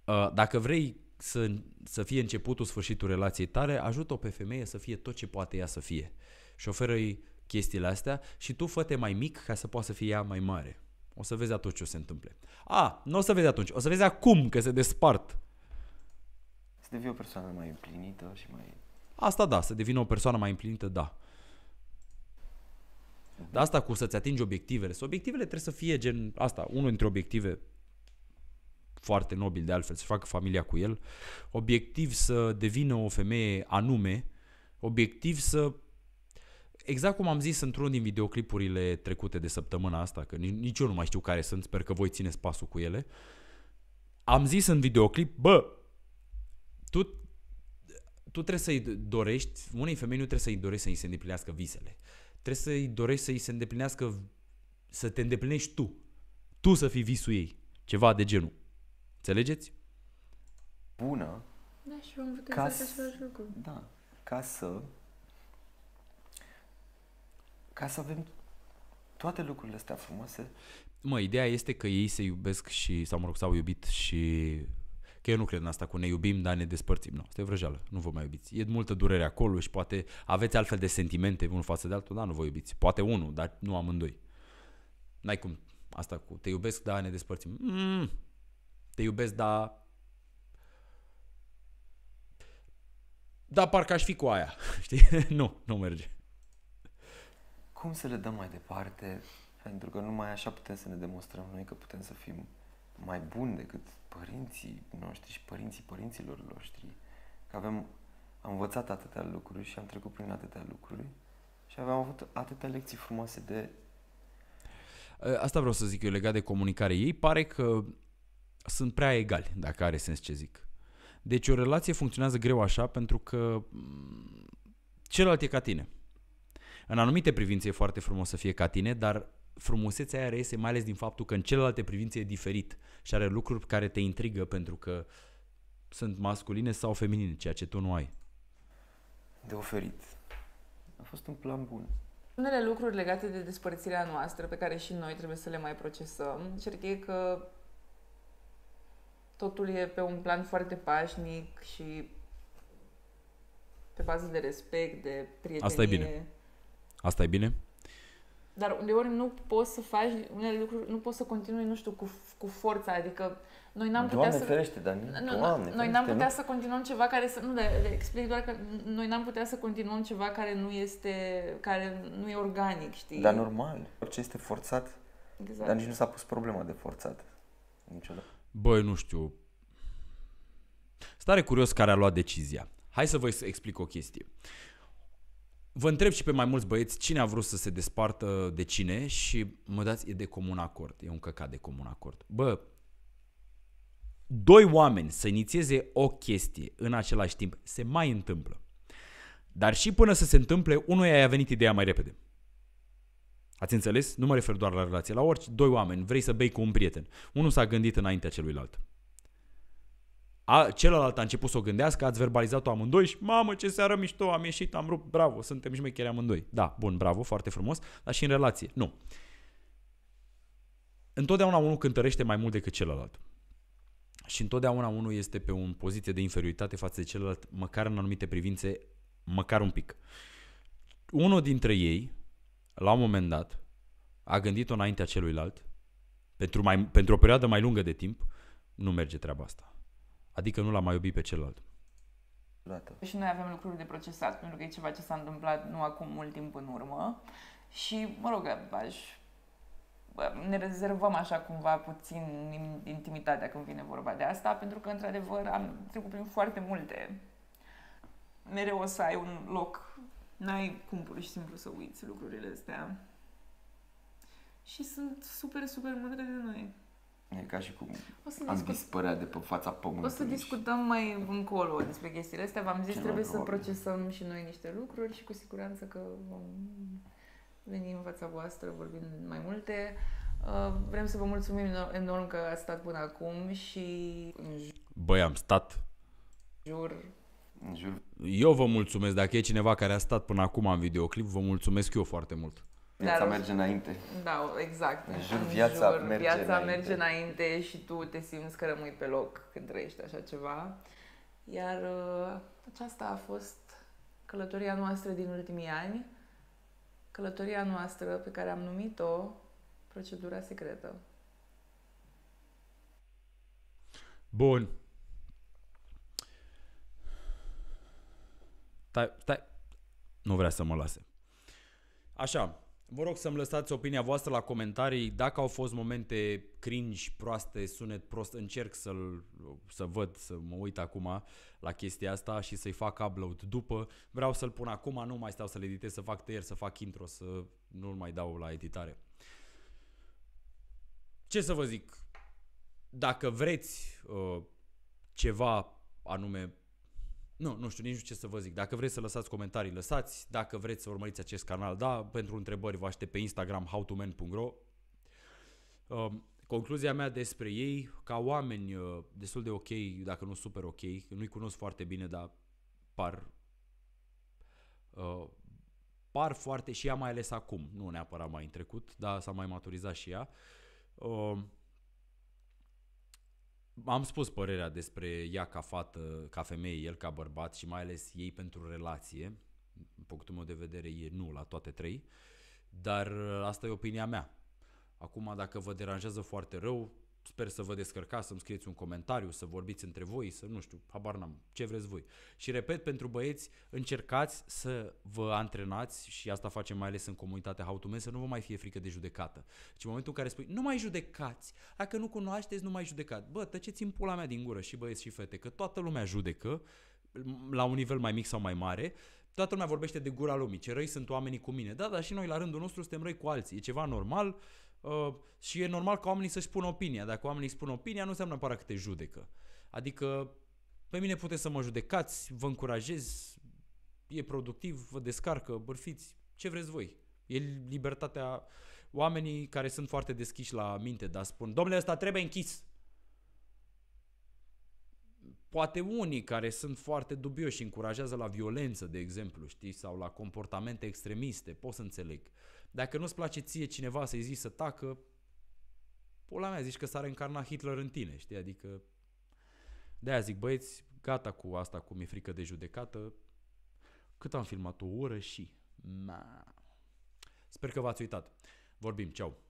Uh, dacă vrei să, să fie începutul, sfârșitul relației tale, ajută-o pe femeie să fie tot ce poate ea să fie. Și oferă-i chestiile astea și tu fă mai mic ca să poată să fie ea mai mare. O să vezi atunci ce o se întâmple. A, nu o să vezi atunci, o să vezi acum că se despart. Să devii o persoană mai împlinită și mai... Asta da, să devină o persoană mai împlinită, da. Mhm. Dar asta cu să-ți atingi obiectivele. Să obiectivele trebuie să fie gen asta, unul dintre obiective foarte nobil de altfel, să facă familia cu el, obiectiv să devină o femeie anume, obiectiv să Exact cum am zis într-unul din videoclipurile trecute de săptămâna asta, că nici eu nu mai știu care sunt, sper că voi țineți pasul cu ele. Am zis în videoclip, bă, tu, tu trebuie să-i dorești, unei femei nu trebuie să-i dorești să-i se îndeplinească visele. Trebuie să-i dorești să-i se îndeplinească, să te îndeplinești tu. Tu să fii visul ei. Ceva de genul. Înțelegeți? Bună. Da, și vom putea să... același lucru. Da. Ca să... Ca să avem toate lucrurile astea frumoase. Mă, ideea este că ei se iubesc și, sau mă rog, s-au iubit și că eu nu cred în asta cu ne iubim, dar ne despărțim. Nu, asta e vrăjeală, nu vă mai iubiți. E multă durere acolo și poate aveți altfel de sentimente unul față de altul, dar nu vă iubiți. Poate unul, dar nu amândoi. N-ai cum asta cu te iubesc, dar ne despărțim. Mm, te iubesc, dar... Dar parcă aș fi cu aia, știi? nu, nu merge. Cum să le dăm mai departe? Pentru că numai așa putem să ne demonstrăm noi că putem să fim mai buni decât părinții noștri și părinții părinților noștri. Că avem, am învățat atâtea lucruri și am trecut prin atâtea lucruri și aveam avut atâtea lecții frumoase de... Asta vreau să zic eu legat de comunicare. Ei pare că sunt prea egali, dacă are sens ce zic. Deci o relație funcționează greu așa pentru că celălalt e ca tine. În anumite privințe e foarte frumos să fie ca tine, dar frumusețea aia reiese mai ales din faptul că în celelalte privințe e diferit și are lucruri care te intrigă pentru că sunt masculine sau feminine, ceea ce tu nu ai. De oferit. A fost un plan bun. Unele lucruri legate de despărțirea noastră pe care și noi trebuie să le mai procesăm, cert e că totul e pe un plan foarte pașnic și pe bază de respect, de prietenie. Asta e bine. Asta e bine? Dar uneori nu poți să faci unele lucruri, nu poți să continui, nu știu, cu, cu forța, adică noi n-am putea Doamne să... ferește, dar nu, nu, Doamne, Noi n-am putea nu? să continuăm ceva care să... Nu, le explic doar că noi n-am putea să continuăm ceva care nu este, care nu e organic, știi? Dar normal, orice este forțat, exact. dar nici nu s-a pus problema de forțat niciodată. Băi, nu știu. Stare curios care a luat decizia. Hai să vă explic o chestie. Vă întreb și pe mai mulți băieți cine a vrut să se despartă de cine și mă dați, e de comun acord. E un căcat de comun acord. Bă, doi oameni să inițieze o chestie în același timp se mai întâmplă. Dar și până să se întâmple, unul i-a venit ideea mai repede. Ați înțeles? Nu mă refer doar la relație, la orice doi oameni, vrei să bei cu un prieten. Unul s-a gândit înaintea celuilalt. A, celălalt a început să o gândească, ați verbalizat-o amândoi și mamă ce seară mișto, am ieșit, am rupt, bravo, suntem șmecheri amândoi. Da, bun, bravo, foarte frumos, dar și în relație. Nu. Întotdeauna unul cântărește mai mult decât celălalt. Și întotdeauna unul este pe o poziție de inferioritate față de celălalt, măcar în anumite privințe, măcar un pic. Unul dintre ei la un moment dat, a gândit-o înaintea celuilalt, pentru, mai, pentru o perioadă mai lungă de timp, nu merge treaba asta. Adică nu l-a mai iubit pe celălalt. Dată. Și noi avem lucruri de procesat, pentru că e ceva ce s-a întâmplat nu acum mult timp în urmă. Și, mă rog, aș ne rezervăm așa cumva puțin intimitatea când vine vorba de asta, pentru că, într-adevăr, am trecut prin foarte multe. Mereu o să ai un loc N-ai cum pur și simplu să uiți lucrurile astea. Și sunt super, super mândre de noi. E ca și cum o să am discut... dispărea de pe fața pământului. O să discutăm mai încolo despre chestiile astea. V-am zis, Ce trebuie să probabil. procesăm și noi niște lucruri și cu siguranță că vom veni în fața voastră vorbind mai multe. Uh, vrem să vă mulțumim enorm că ați stat până acum și... Băi, am stat! Jur eu vă mulțumesc. Dacă e cineva care a stat până acum în videoclip, vă mulțumesc eu foarte mult. Viața Dar, merge înainte. Da, exact. În jur, viața, jur, merge, viața înainte. merge înainte și tu te simți că rămâi pe loc când trăiești așa ceva. Iar uh, aceasta a fost călătoria noastră din ultimii ani, călătoria noastră pe care am numit-o procedura secretă. Bun. Stai, stai. Nu vrea să mă lase. Așa, vă rog să-mi lăsați opinia voastră la comentarii. Dacă au fost momente cringe, proaste, sunet prost, încerc să-l, să văd, să mă uit acum la chestia asta și să-i fac upload după. Vreau să-l pun acum, nu mai stau să-l editez, să fac tăieri, să fac intro, să nu-l mai dau la editare. Ce să vă zic? Dacă vreți uh, ceva anume nu, nu știu nici nu ce să vă zic. Dacă vreți să lăsați comentarii, lăsați. Dacă vreți să urmăriți acest canal, da. Pentru întrebări vă aștept pe Instagram howtoman.ro um, Concluzia mea despre ei, ca oameni uh, destul de ok, dacă nu super ok, nu-i cunosc foarte bine, dar par uh, par foarte și ea mai ales acum, nu neapărat mai în trecut, dar s-a mai maturizat și ea. Uh, am spus părerea despre ea ca fată, ca femeie, el ca bărbat și mai ales ei pentru relație. Din punctul meu de vedere e nu la toate trei, dar ă, asta e opinia mea. Acum, dacă vă deranjează foarte rău, sper să vă descărcați, să-mi scrieți un comentariu, să vorbiți între voi, să nu știu, habar n-am, ce vreți voi. Și repet, pentru băieți, încercați să vă antrenați și asta facem mai ales în comunitatea How to Men, să nu vă mai fie frică de judecată. Și deci în momentul în care spui, nu mai judecați, dacă nu cunoașteți, nu mai judecați. Bă, tăceți în pula mea din gură și băieți și fete, că toată lumea judecă, la un nivel mai mic sau mai mare, toată lumea vorbește de gura lumii, ce răi sunt oamenii cu mine. Da, dar și noi la rândul nostru suntem răi cu alții, e ceva normal, Uh, și e normal ca oamenii să-și pună opinia. Dacă oamenii spun opinia, nu înseamnă neapărat că te judecă. Adică, pe mine puteți să mă judecați, vă încurajez, e productiv, vă descarcă, bârfiți, ce vreți voi. E libertatea oamenii care sunt foarte deschiși la minte, dar spun, domnule, ăsta trebuie închis. Poate unii care sunt foarte dubioși încurajează la violență, de exemplu, știi, sau la comportamente extremiste, pot să înțeleg. Uh, dacă nu-ți place ție cineva să-i zici să tacă, pula mea, zici că s-ar încarna Hitler în tine, știi? Adică de-aia zic, băieți, gata cu asta, cum e frică de judecată. Cât am filmat? O oră și... Sper că v-ați uitat. Vorbim, ceau!